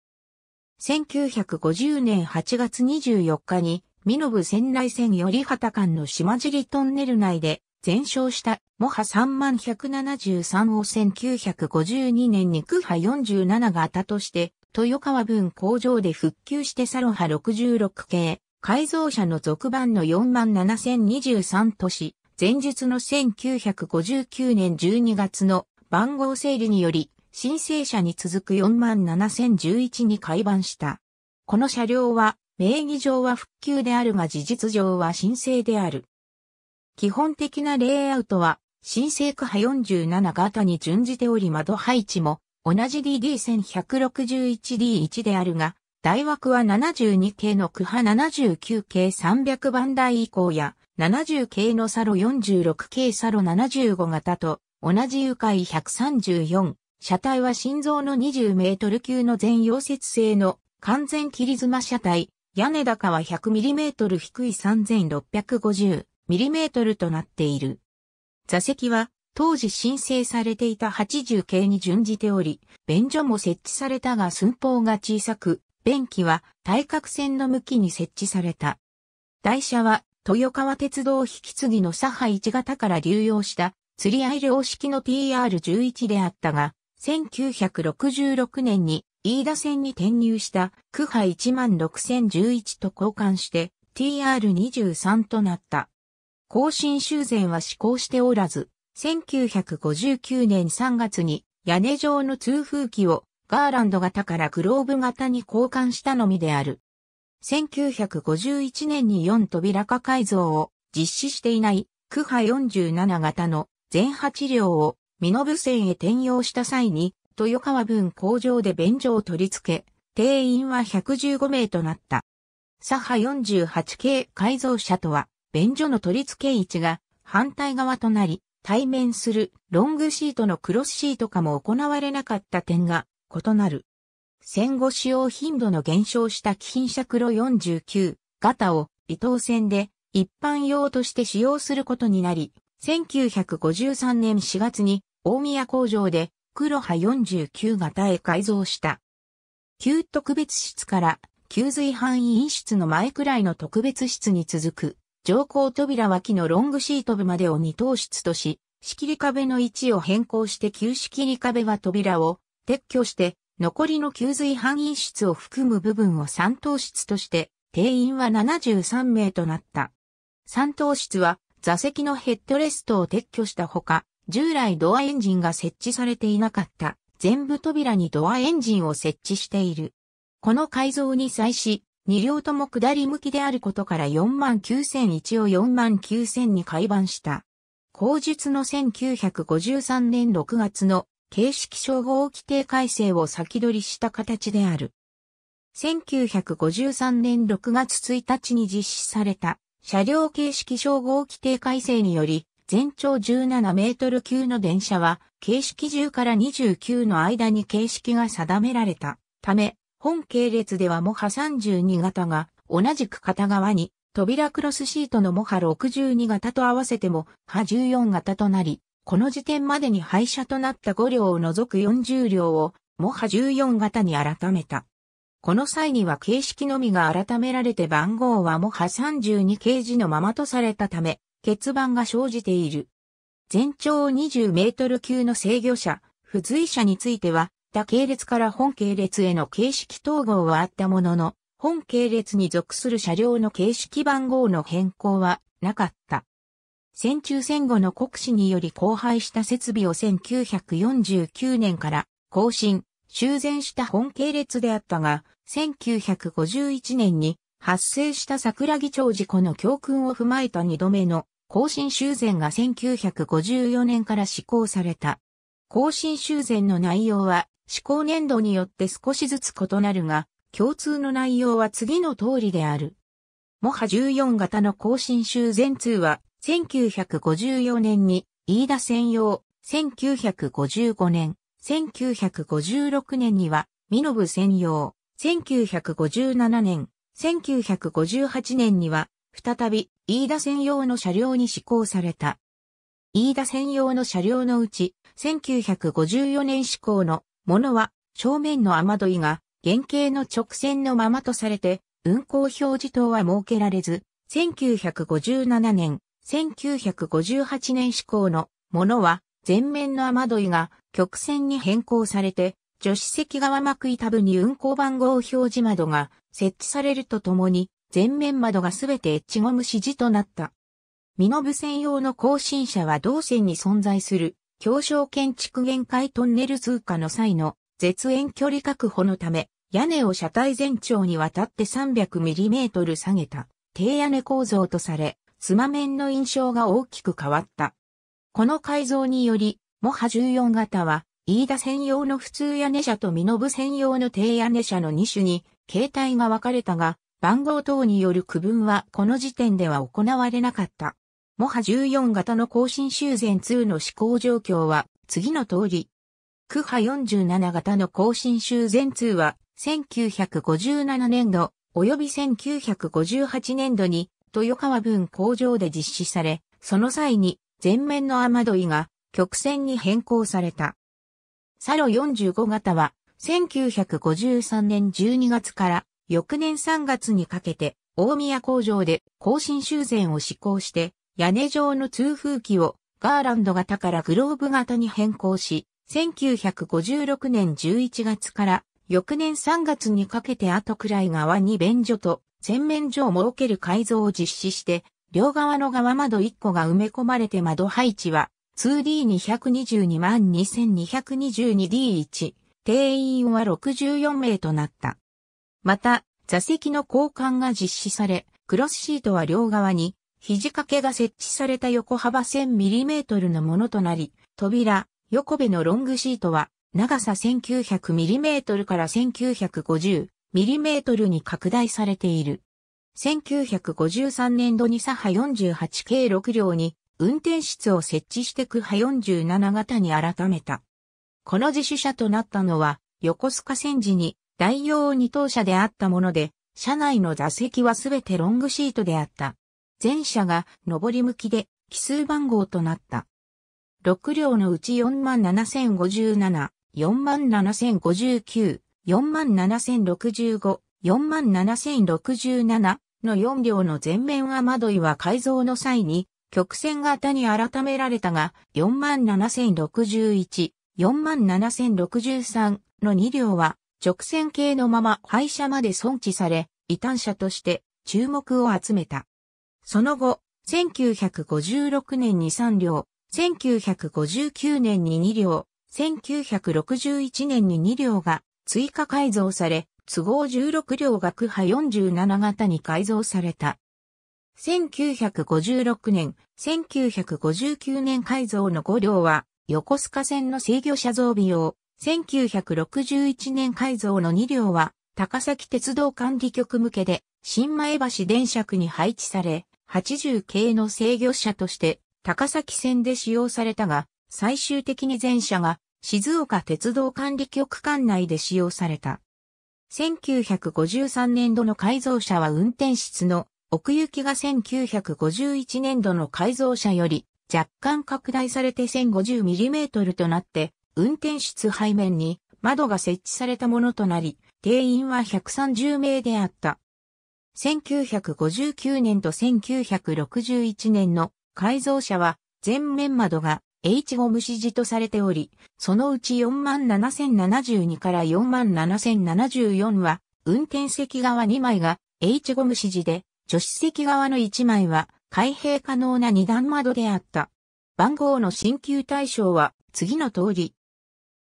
1950年8月24日に身延仙内線より畑間の島尻トンネル内で全焼したモハ3173を1952年にクハ47がたとして、豊川分工場で復旧してサロハ66系、改造車の続版の47023とし、前述の1959年12月の番号整理により、申請者に続く47011に改版した。この車両は名義上は復旧であるが事実上は申請である。基本的なレイアウトは、新生区派47型に準じており窓配置も同じ DD1161D1 であるが、大枠は72系の区派79系300番台以降や、70系のサロ46系サロ75型と同じ迂回134。車体は心臓の20メートル級の全溶接性の完全切り妻車体、屋根高は 100mm 低い 3650mm となっている。座席は当時申請されていた80系に準じており、便所も設置されたが寸法が小さく、便器は対角線の向きに設置された。台車は豊川鉄道引き継ぎの左派1型から流用した釣り合い量式の TR11 であったが、1966年に飯田線に転入した区波16011と交換して TR23 となった。更新修繕は施行しておらず、1959年3月に屋根状の通風機をガーランド型からグローブ型に交換したのみである。1951年に4扉化改造を実施していない区波47型の全8両を身延線へ転用した際に豊川分工場で便所を取り付け、定員は115名となった。左派48系改造車とは、便所の取り付け位置が反対側となり、対面するロングシートのクロスシート化も行われなかった点が異なる。戦後使用頻度の減少した貴品車黒49型を伊東線で一般用として使用することになり、1953年4月に大宮工場で黒波49型へ改造した。旧特別室から旧随範囲院室の前くらいの特別室に続く、上行扉脇のロングシート部までを二等室とし、仕切り壁の位置を変更して旧仕切り壁は扉を撤去して、残りの給水範囲室を含む部分を三等室として、定員は73名となった。三等室は座席のヘッドレストを撤去したほか、従来ドアエンジンが設置されていなかった全部扉にドアエンジンを設置している。この改造に際し、2両とも下り向きであることから49001を49000に改版した。後述の1953年6月の形式称号規定改正を先取りした形である。1953年6月1日に実施された車両形式称号規定改正により、全長17メートル級の電車は、形式10から29の間に形式が定められたため、本系列ではモハ32型が、同じく片側に、扉クロスシートのモハ62型と合わせても、ハ14型となり、この時点までに廃車となった5両を除く40両を、モハ14型に改めた。この際には形式のみが改められて番号はモハ32形字のままとされたため、欠番が生じている。全長20メートル級の制御車、付随車については、他系列から本系列への形式統合はあったものの、本系列に属する車両の形式番号の変更はなかった。戦中戦後の国史により荒廃した設備を1949年から更新、修繕した本系列であったが、1951年に発生した桜木町事故の教訓を踏まえた2度目の更新修繕が1954年から施行された。更新修繕の内容は施行年度によって少しずつ異なるが、共通の内容は次の通りである。モハ14型の更新修繕2は、1954年に、飯田専用、1955年、1956年には、ミノブ専用、1957年、1958年には、再び、飯田専用の車両に施行された。飯田専用の車両のうち、1954年施行のものは、正面の雨どいが原型の直線のままとされて、運行表示灯は設けられず、1957年、1958年施行のものは、前面の雨どいが曲線に変更されて、助手席側幕板部に運行番号表示窓が設置されるとともに、前面窓がすべてエッチゴム指示となった。身延専用の更新車は同線に存在する、狭小建築限界トンネル通過の際の絶縁距離確保のため、屋根を車体全長にわたって 300mm 下げた低屋根構造とされ、妻面の印象が大きく変わった。この改造により、モハ14型は、飯田専用の普通屋根車と身延専用の低屋根車の2種に、形態が分かれたが、番号等による区分はこの時点では行われなかった。モハ14型の更新修繕2の施行状況は次の通り。クハ47型の更新修繕2は1957年度及び1958年度に豊川分工場で実施され、その際に前面の雨どいが曲線に変更された。サロ45型は1953年12月から翌年3月にかけて、大宮工場で更新修繕を施行して、屋根状の通風機をガーランド型からグローブ型に変更し、1956年11月から翌年3月にかけて後くらい側に便所と洗面所を設ける改造を実施して、両側の側窓1個が埋め込まれて窓配置は 2D222 万 2222D1、定員は64名となった。また、座席の交換が実施され、クロスシートは両側に、肘掛けが設置された横幅 1000mm のものとなり、扉、横部のロングシートは、長さ 1900mm から 1950mm に拡大されている。1953年度に左派48 k 6両に運転室を設置して区派47型に改めた。この自主車となったのは横須賀線時に代用二等車であったもので、車内の座席はすべてロングシートであった。全車が上り向きで奇数番号となった。6両のうち47,057、47,059、47,065、47,067の4両の全面雨どいは改造の際に曲線型に改められたが、47,061、47,063の2両は直線形のまま廃車まで存置され、異端者として注目を集めた。その後、1956年に3両、1959年に2両、1961年に2両が追加改造され、都合16両が区派47型に改造された。1956年、1959年改造の5両は、横須賀線の制御車増備用、1961年改造の2両は、高崎鉄道管理局向けで、新前橋電車区に配置され、80系の制御車として、高崎線で使用されたが、最終的に全車が、静岡鉄道管理局管内で使用された。1953年度の改造車は運転室の奥行きが1951年度の改造車より若干拡大されて 1050mm となって運転室背面に窓が設置されたものとなり、定員は130名であった。1959年と1961年の改造車は全面窓が H ゴム指示とされており、そのうち47,072から47,074は運転席側2枚が H ゴム指示で、助手席側の1枚は開閉可能な2段窓であった。番号の新旧対象は次の通り、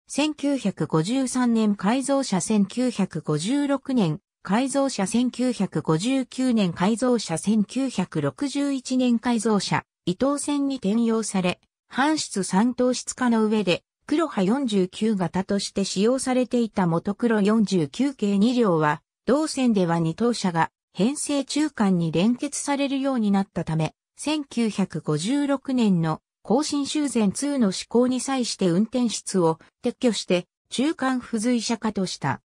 1953年改造車1956年改造車1959年改造車1961年改造車伊東線に転用され、半室三等室化の上で黒波49型として使用されていた元黒49系2両は、同線では2等車が編成中間に連結されるようになったため、1956年の更新修繕2の施行に際して運転室を撤去して中間付随車化とした。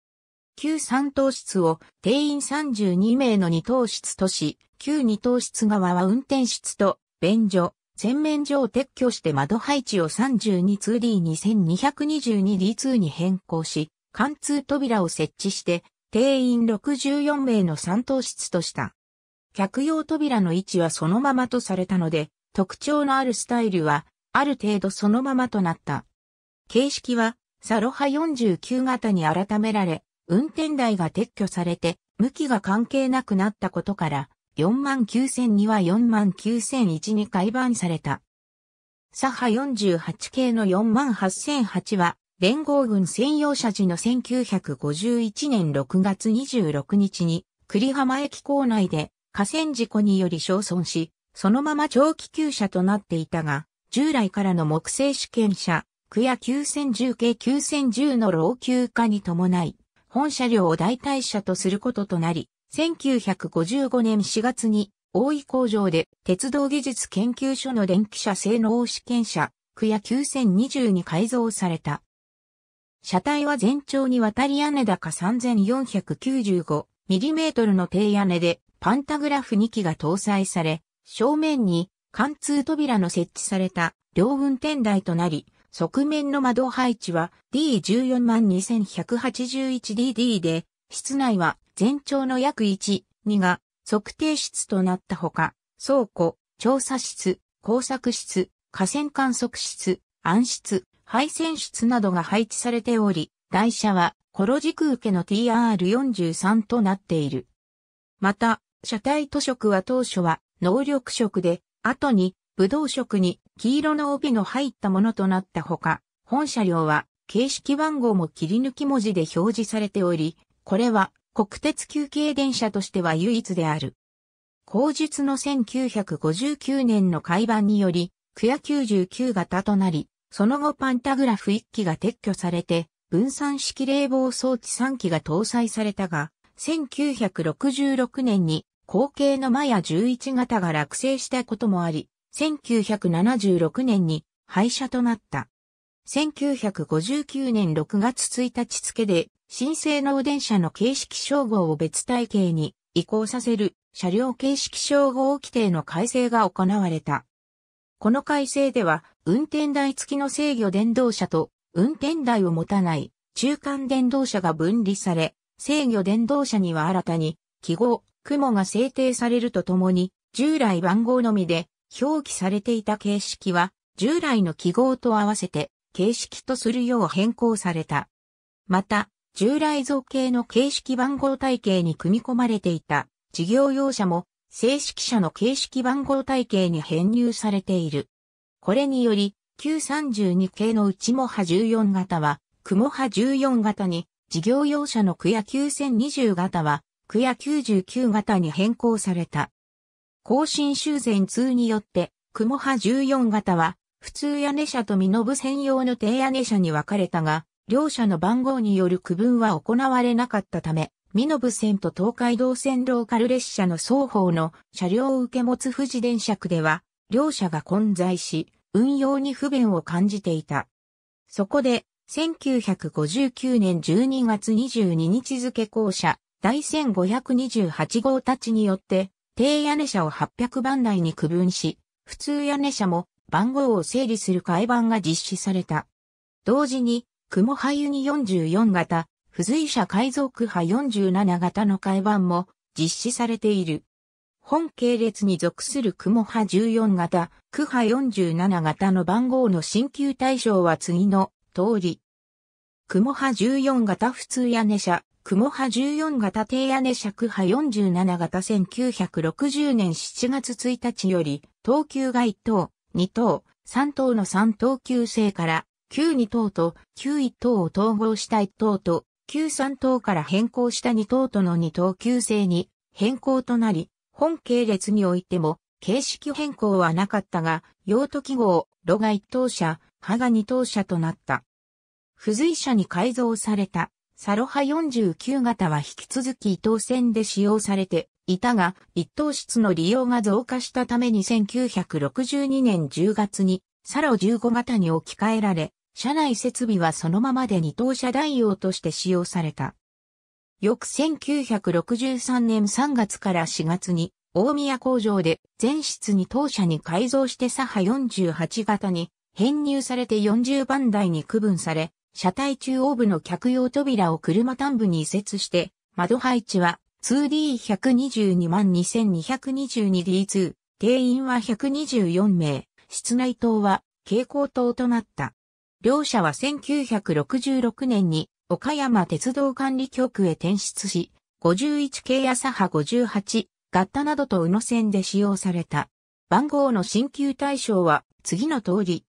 旧3等室を定員32名の2等室とし、旧2等室側は運転室と便所、洗面所を撤去して窓配置を 32-2D2222D2 に変更し、貫通扉を設置して定員64名の3等室とした。客用扉の位置はそのままとされたので、特徴のあるスタイルは、ある程度そのままとなった。形式は、サロハ49型に改められ、運転台が撤去されて、向きが関係なくなったことから、49002は49001に改版された。サハ48系の48008は、連合軍専用車時の1951年6月26日に、栗浜駅構内で河川事故により焼損し、そのまま長期厩車となっていたが、従来からの木製試験車、区や9 1 0系9 1 0の老朽化に伴い、本車両を代替車とすることとなり、1955年4月に大井工場で鉄道技術研究所の電気車性能試験車、区や9020に改造された。車体は全長にわたり屋根高 3495mm の低屋根でパンタグラフ2機が搭載され、正面に貫通扉の設置された両運転台となり、側面の窓配置は D142,181DD で、室内は全長の約1、2が測定室となったほか、倉庫、調査室、工作室、河川観測室、暗室、配線室などが配置されており、台車は、コロジク受けの TR43 となっている。また、車体塗色は当初は能力色で、後に、武道色に黄色の帯の入ったものとなったほか、本車両は形式番号も切り抜き文字で表示されており、これは国鉄休憩電車としては唯一である。後述の1959年の改版により、クヤ99型となり、その後パンタグラフ1機が撤去されて、分散式冷房装置3機が搭載されたが、1966年に後継のマヤ11型が落成したこともあり、1976年に廃車となった。1959年6月1日付で、新生能電車の形式称号を別体系に移行させる車両形式称号規定の改正が行われた。この改正では、運転台付きの制御電動車と運転台を持たない中間電動車が分離され、制御電動車には新たに記号雲が制定されるとともに、従来番号のみで表記されていた形式は、従来の記号と合わせて形式とするよう変更された。また、従来造形の形式番号体系に組み込まれていた事業用車も正式車の形式番号体系に編入されている。これにより、932系の内も派14型は、雲派14型に、事業用車の区や9020型は、クヤ99型に変更された。更新修繕通によって、雲ハ14型は、普通屋根車と身延専用の低屋根車に分かれたが、両車の番号による区分は行われなかったため、身延線と東海道線ローカル列車の双方の車両を受け持つ富士電車区では、両車が混在し、運用に不便を感じていた。そこで、1959年12月22日付校舎、第1528号たちによって、低屋根車を800番台に区分し、普通屋根車も番号を整理する改版が実施された。同時に、雲ハユニ44型、付随車改造区派47型の改版も実施されている。本系列に属する雲派14型、区派47型の番号の新旧対象は次の通り。雲派14型普通屋根車、雲波14型低屋根尺波47型1960年7月1日より、等級が1等、2等、3等の3等級制から、旧2等と旧1等を統合した1等と、旧3等から変更した2等との2等級制に変更となり、本系列においても、形式変更はなかったが、用途記号、炉が1等車、歯が2等車となった。付随車に改造されたサロハ49型は引き続き伊東線で使用されていたが、一等室の利用が増加したために1962年10月にサロ15型に置き換えられ、車内設備はそのままで二等車代用として使用された。翌1963年3月から4月に大宮工場で全室に当社に改造してサハ48型に編入されて40番台に区分され、車体中央部の客用扉を車端部に移設して、窓配置は2 d 1 2 2 2 2 2 d 2定員は124名、室内灯は蛍光灯となった。両社は1966年に岡山鉄道管理局へ転出し、51系朝サハ58、ガッタなどと宇野線で使用された。番号の新旧対象は次の通り。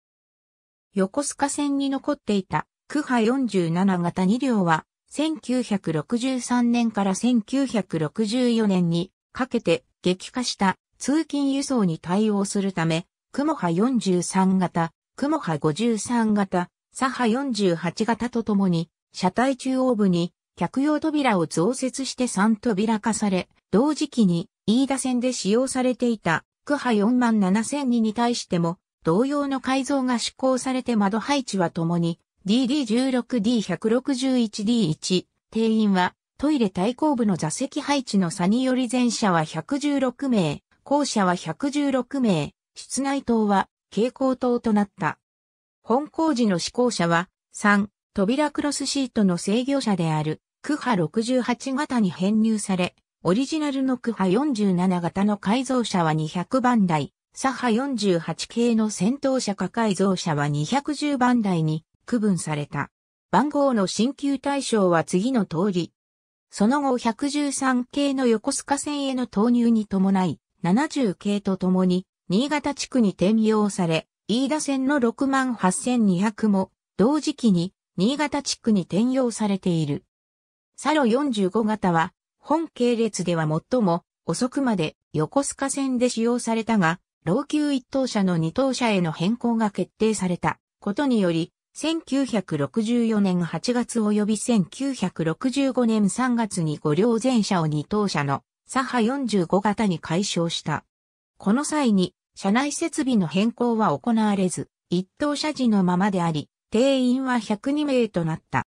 横須賀線に残っていたクハ47型2両は、1963年から1964年にかけて激化した通勤輸送に対応するため、クモハ43型、クモハ53型、サハ48型とともに、車体中央部に客用扉を増設して3扉化され、同時期に飯田線で使用されていたクハ4万7 0 0 2に対しても、同様の改造が施行されて窓配置はともに DD16D161D1 定員はトイレ対抗部の座席配置の差により前者は116名、後者は116名、室内灯は蛍光灯となった。本工事の施工者は3、扉クロスシートの制御者であるクハ68型に編入され、オリジナルのクハ47型の改造車は200番台、サハ48系の戦闘車化改造車は210番台に区分された。番号の新旧対象は次の通り。その後113系の横須賀線への投入に伴い、70系とともに、新潟地区に転用され、飯田線の68,200も、同時期に、新潟地区に転用されている。サロ45型は、本系列では最も遅くまで横須賀線で使用されたが、老朽一等車の二等車への変更が決定されたことにより、1964年8月及び1965年3月に五両全車を二等車の左派45型に解消した。この際に、車内設備の変更は行われず、一等車時のままであり、定員は102名となった。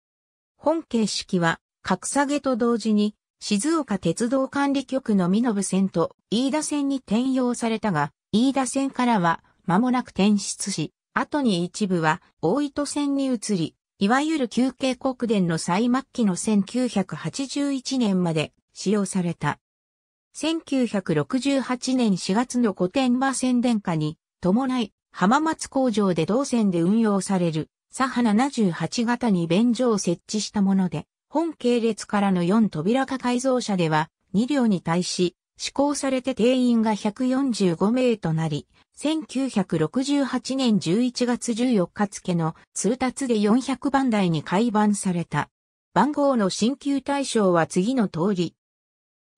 本形式は、格下げと同時に、静岡鉄道管理局の身延線と飯田線に転用されたが、飯田線からは間もなく転出し、後に一部は大糸線に移り、いわゆる休憩国電の最末期の1981年まで使用された。1968年4月の古典場宣伝下に伴い浜松工場で同線で運用される左派78型に便所を設置したもので、本系列からの4扉化改造車では2両に対し施行されて定員が145名となり、1968年11月14日付の通達で400番台に改版された。番号の新旧対象は次の通り。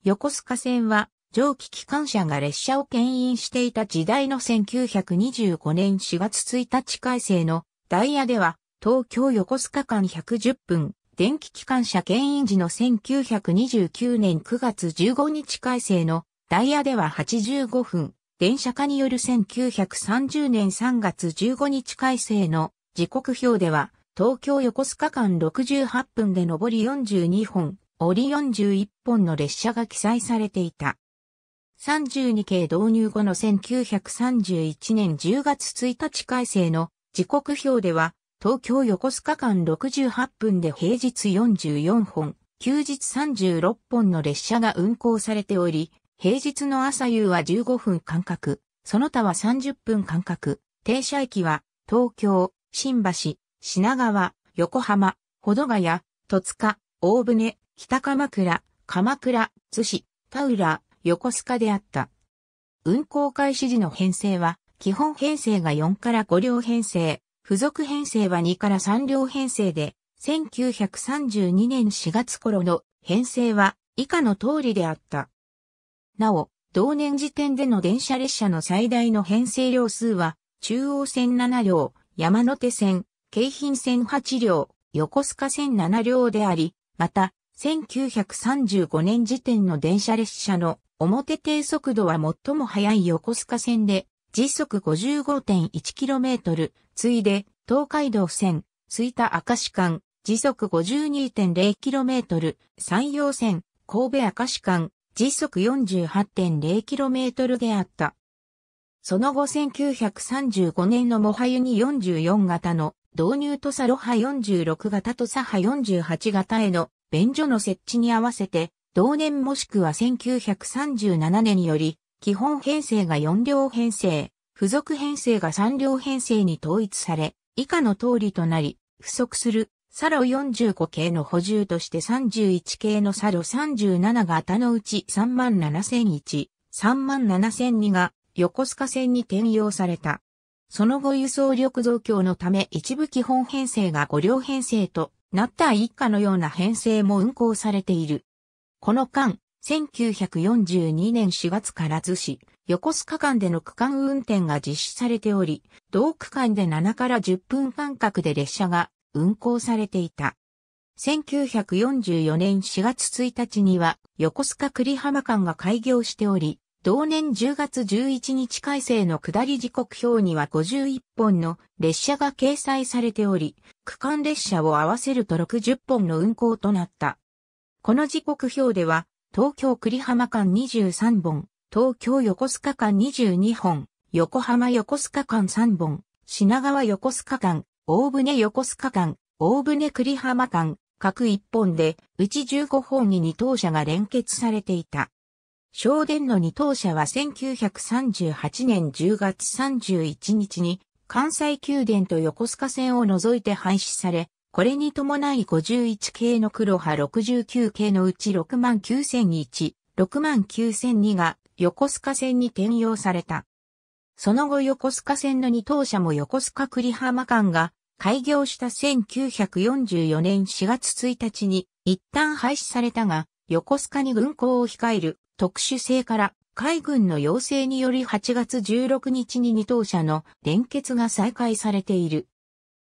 横須賀線は蒸気機関車が列車を牽引していた時代の1925年4月1日改正のダイヤでは東京横須賀間110分、電気機関車牽引時の1929年9月15日改正のダイヤでは85分、電車化による1930年3月15日改正の時刻表では、東京横須賀間68分で上り42本、折り41本の列車が記載されていた。32系導入後の1931年10月1日改正の時刻表では、東京横須賀間68分で平日44本、休日36本の列車が運行されており、平日の朝夕は15分間隔、その他は30分間隔、停車駅は、東京、新橋、品川、横浜、保土ヶ谷、戸塚、大船、北鎌倉、鎌倉、津市、田浦、横須賀であった。運行開始時の編成は、基本編成が4から5両編成、付属編成は2から3両編成で、1932年4月頃の編成は以下の通りであった。なお、同年時点での電車列車の最大の編成量数は、中央線7両、山手線、京浜線8両、横須賀線7両であり、また、1935年時点の電車列車の表低速度は最も速い横須賀線で、時速 55.1km、次いで、東海道線、吹田明石間、時速 52.0km、山陽線、神戸明石間、時速 48.0km であった。その後1935年のモハユに44型の導入とサロハ46型とサハ48型への便所の設置に合わせて、同年もしくは1937年により、基本編成が4両編成、付属編成が3両編成に統一され、以下の通りとなり、不足するサロ45系の補充として31系のサロ37型のうち37001、37002が横須賀線に転用された。その後輸送力増強のため一部基本編成が5両編成となった一家のような編成も運行されている。この間、1942年4月から津市、横須賀間での区間運転が実施されており、同区間で7から10分間隔で列車が運行されていた。1944年4月1日には横須賀栗浜間が開業しており、同年10月11日改正の下り時刻表には51本の列車が掲載されており、区間列車を合わせると60本の運行となった。この時刻表では、東京栗浜間23本、東京横須賀間22本、横浜横須賀間3本、品川横須賀間、大船横須賀間、大船栗浜間、各一本で、うち15本に二等車が連結されていた。小電の二等車は1938年10月31日に、関西宮殿と横須賀線を除いて廃止され、これに伴い51系の黒波69系のうち69001、69002が横須賀線に転用された。その後横須賀線の二等車も横須賀栗浜間が開業した1944年4月1日に一旦廃止されたが、横須賀に軍港を控える特殊性から海軍の要請により8月16日に2等車の連結が再開されている。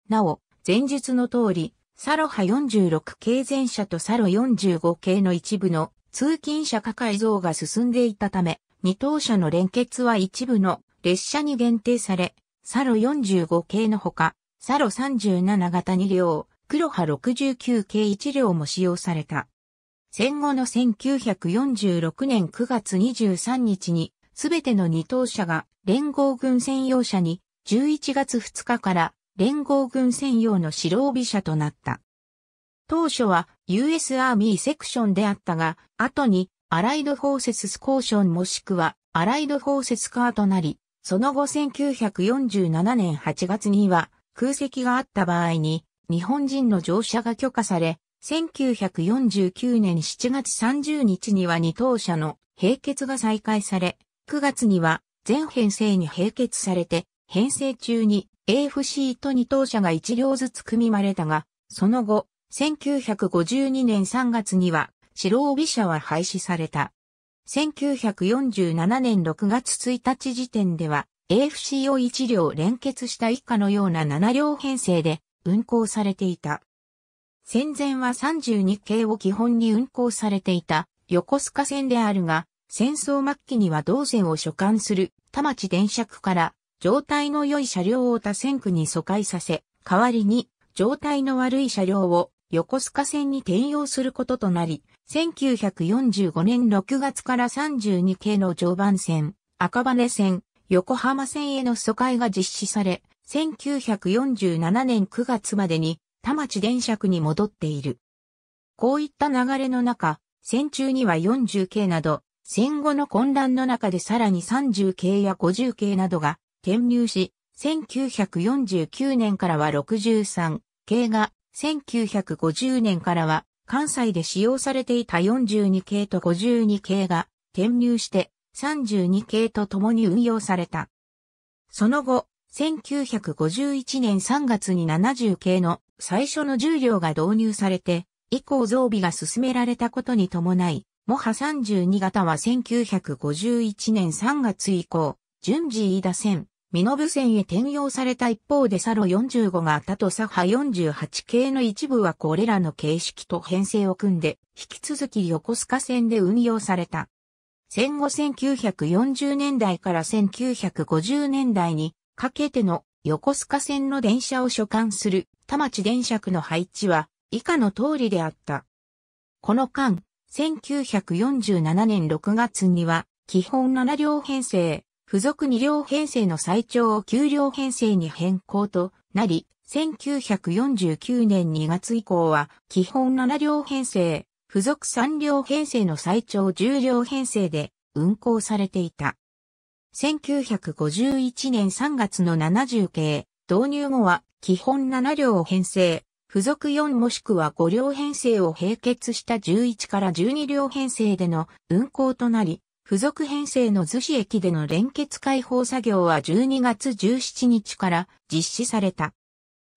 なお、前述の通り、サロハ46系全車とサロ45系の一部の通勤車化改造が進んでいたため、2等車の連結は一部の列車に限定され、サロ45系のほか、サロ37型2両、黒波69系1両も使用された。戦後の1946年9月23日に、すべての2等車が連合軍専用車に、11月2日から連合軍専用の白帯車となった。当初は US アーミーセクションであったが、後にアライドフォーセススコーションもしくはアライドフォーセスカーとなり、その後1947年8月には空席があった場合に、日本人の乗車が許可され、1949年7月30日には2等車の並結が再開され、9月には全編成に並結されて、編成中に AFC と2等車が1両ずつ組まれたが、その後、1952年3月には白帯車は廃止された。1947年6月1日時点では、AFC を1両連結した以下のような7両編成で運行されていた。戦前は32系を基本に運行されていた横須賀線であるが、戦争末期には同線を所管する田町電車区から状態の良い車両を他線区に疎開させ、代わりに状態の悪い車両を横須賀線に転用することとなり、1945年6月から32系の常磐線、赤羽線、横浜線への疎開が実施され、1947年9月までに田町電車区に戻っている。こういった流れの中、戦中には40系など、戦後の混乱の中でさらに30系や50系などが転入し、1949年からは63系が、1950年からは関西で使用されていた42系と52系が転入して、32系と共に運用された。その後、1951年3月に70系の最初の重量が導入されて、以降増備が進められたことに伴い、モハ32型は1951年3月以降、順次飯田線、身延線へ転用された一方でサロ45型とサハ48系の一部はこれらの形式と編成を組んで、引き続き横須賀線で運用された。戦後1940年代から1950年代にかけての横須賀線の電車を所管する田町電車区の配置は以下の通りであった。この間、1947年6月には基本7両編成、付属2両編成の最長を9両編成に変更となり、1949年2月以降は基本7両編成、付属3両編成の最長10両編成で運行されていた。1951年3月の70系、導入後は基本7両編成、付属4もしくは5両編成を並結した11から12両編成での運行となり、付属編成の図子駅での連結開放作業は12月17日から実施された。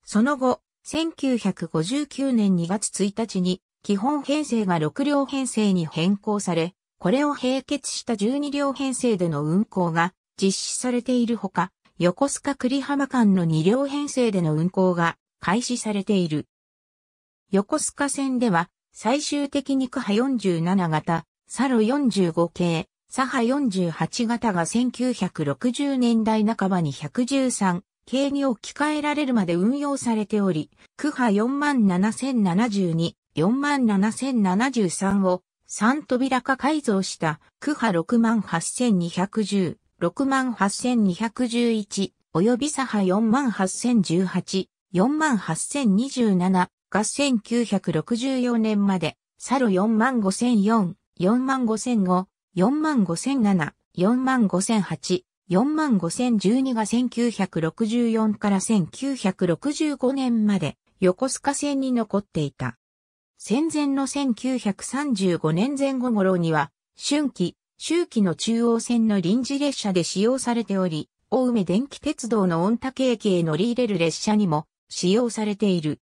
その後、1959年2月1日に基本編成が6両編成に変更され、これを並結した12両編成での運行が実施されているほか、横須賀栗浜間の2両編成での運行が開始されている。横須賀線では、最終的に区波47型、サロ45系、サハ48型が1960年代半ばに113系に置き換えられるまで運用されており、区波47072 47073を3扉化改造した区派68210、68211及び左派48018、48027が1964年まで、サロ45004、45005、45007、45008、45012が1964から1965年まで横須賀線に残っていた。戦前の1935年前後頃には、春季、秋季の中央線の臨時列車で使用されており、大梅電気鉄道の御嶽駅へ乗り入れる列車にも使用されている。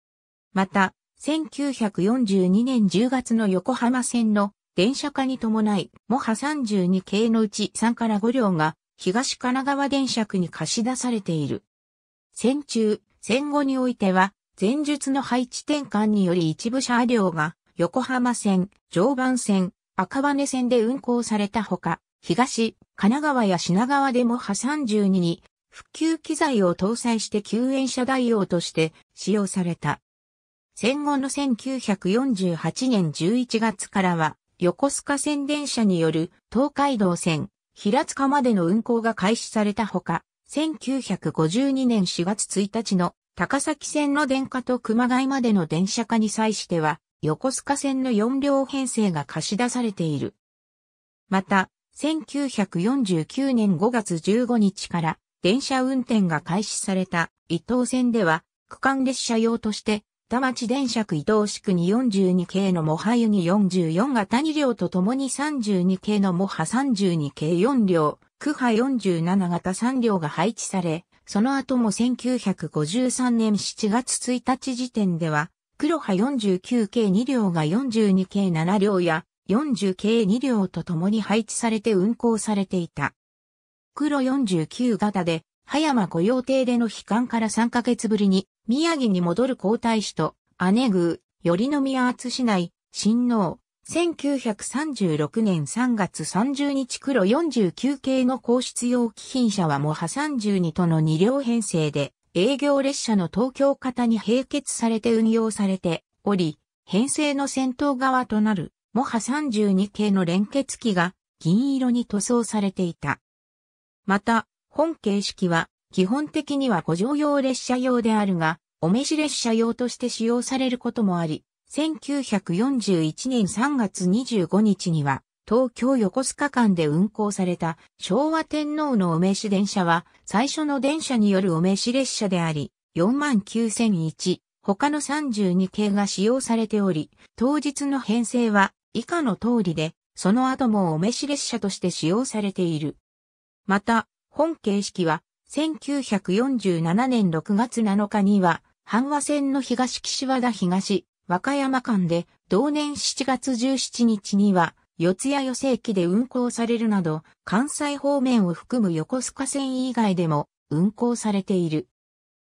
また、1942年10月の横浜線の電車化に伴い、モハ32系のうち3から5両が東神奈川電車区に貸し出されている。戦中、戦後においては、前述の配置転換により一部車両が横浜線、常磐線、赤羽線で運行されたほか、東、神奈川や品川でも32に復旧機材を搭載して救援車代用として使用された。戦後の1948年11月からは横須賀線電車による東海道線、平塚までの運行が開始されたほか、1952年4月1日の高崎線の電化と熊谷までの電車化に際しては、横須賀線の4両編成が貸し出されている。また、1949年5月15日から電車運転が開始された伊東線では、区間列車用として、田町電車区伊東市区に42系のモハユニ44型2両と共に32系のモハ32系4両、区派47型3両が配置され、その後も1953年7月1日時点では、黒波49系2両が42系7両や40系2両と共に配置されて運行されていた。黒49型で、葉山御用邸での帰還から3ヶ月ぶりに、宮城に戻る皇太子と、姉宮、頼宮厚市内、新王、1936年3月30日黒49系の皇室用貴賓車はモハ32との2両編成で営業列車の東京型に併結されて運用されており、編成の先頭側となるモハ32系の連結機が銀色に塗装されていた。また、本形式は基本的には五乗用列車用であるが、お召し列車用として使用されることもあり、1941年3月25日には、東京横須賀間で運行された昭和天皇のお召し電車は最初の電車によるお召し列車であり、49001、他の32系が使用されており、当日の編成は以下の通りで、その後もお召し列車として使用されている。また、本形式は1947年6月7日には、阪和線の東岸和田東、和歌山間で同年7月17日には四谷寄せ駅で運行されるなど、関西方面を含む横須賀線以外でも運行されている。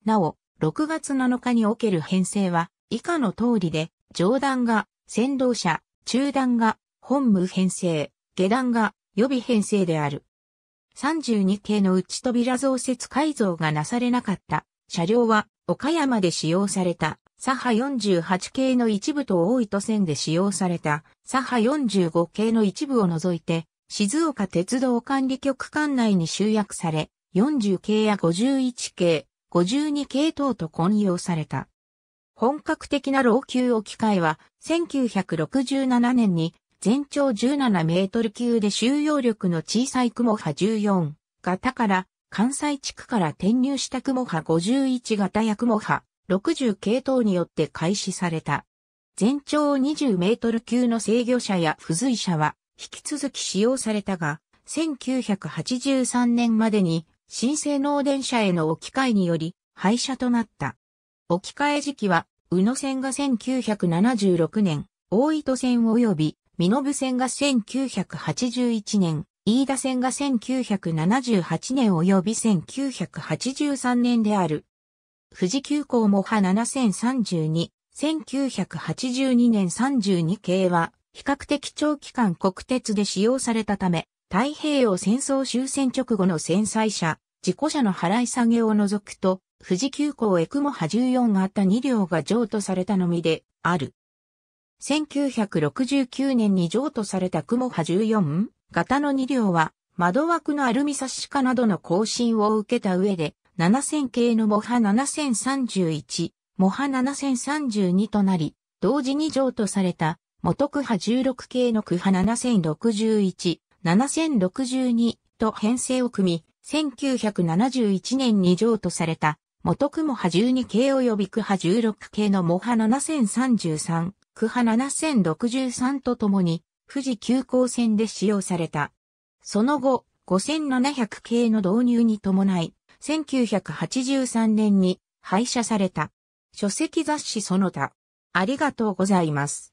なお、6月7日における編成は以下の通りで、上段が先導車、中段が本無編成、下段が予備編成である。32系の内扉増設改造がなされなかった車両は岡山で使用されたサハ48系の一部と大糸線で使用された、サハ45系の一部を除いて、静岡鉄道管理局管内に集約され、40系や51系、52系等と混用された。本格的な老朽置き換えは、1967年に全長17メートル級で収容力の小さい雲波14型から関西地区から転入した雲波51型や雲波60系統によって開始された。全長20メートル級の制御車や付随車は引き続き使用されたが、1983年までに新性能電車への置き換えにより廃車となった。置き換え時期は、宇野線が1976年、大糸線及び、身延線が1981年、飯田線が1978年及び1983年である。富士急行モハ7032、1982年32系は、比較的長期間国鉄で使用されたため、太平洋戦争終戦直後の戦災車、事故車の払い下げを除くと、富士急行エクモハ14があった2両が譲渡されたのみである。1969年に譲渡されたクモハ14型の2両は窓枠のアルミサッシ化などの更新を受けた上で7000系の模ハ7031、模ハ7032となり、同時に譲渡された、元区波16系の区ハ7061、7062と編成を組み、1971年に譲渡された、元区模ハ12系及び区波16系の模ハ7033、区ハ7063とともに、富士急行線で使用された。その後、5700系の導入に伴い、1983年に廃車された。書籍雑誌その他。ありがとうございます。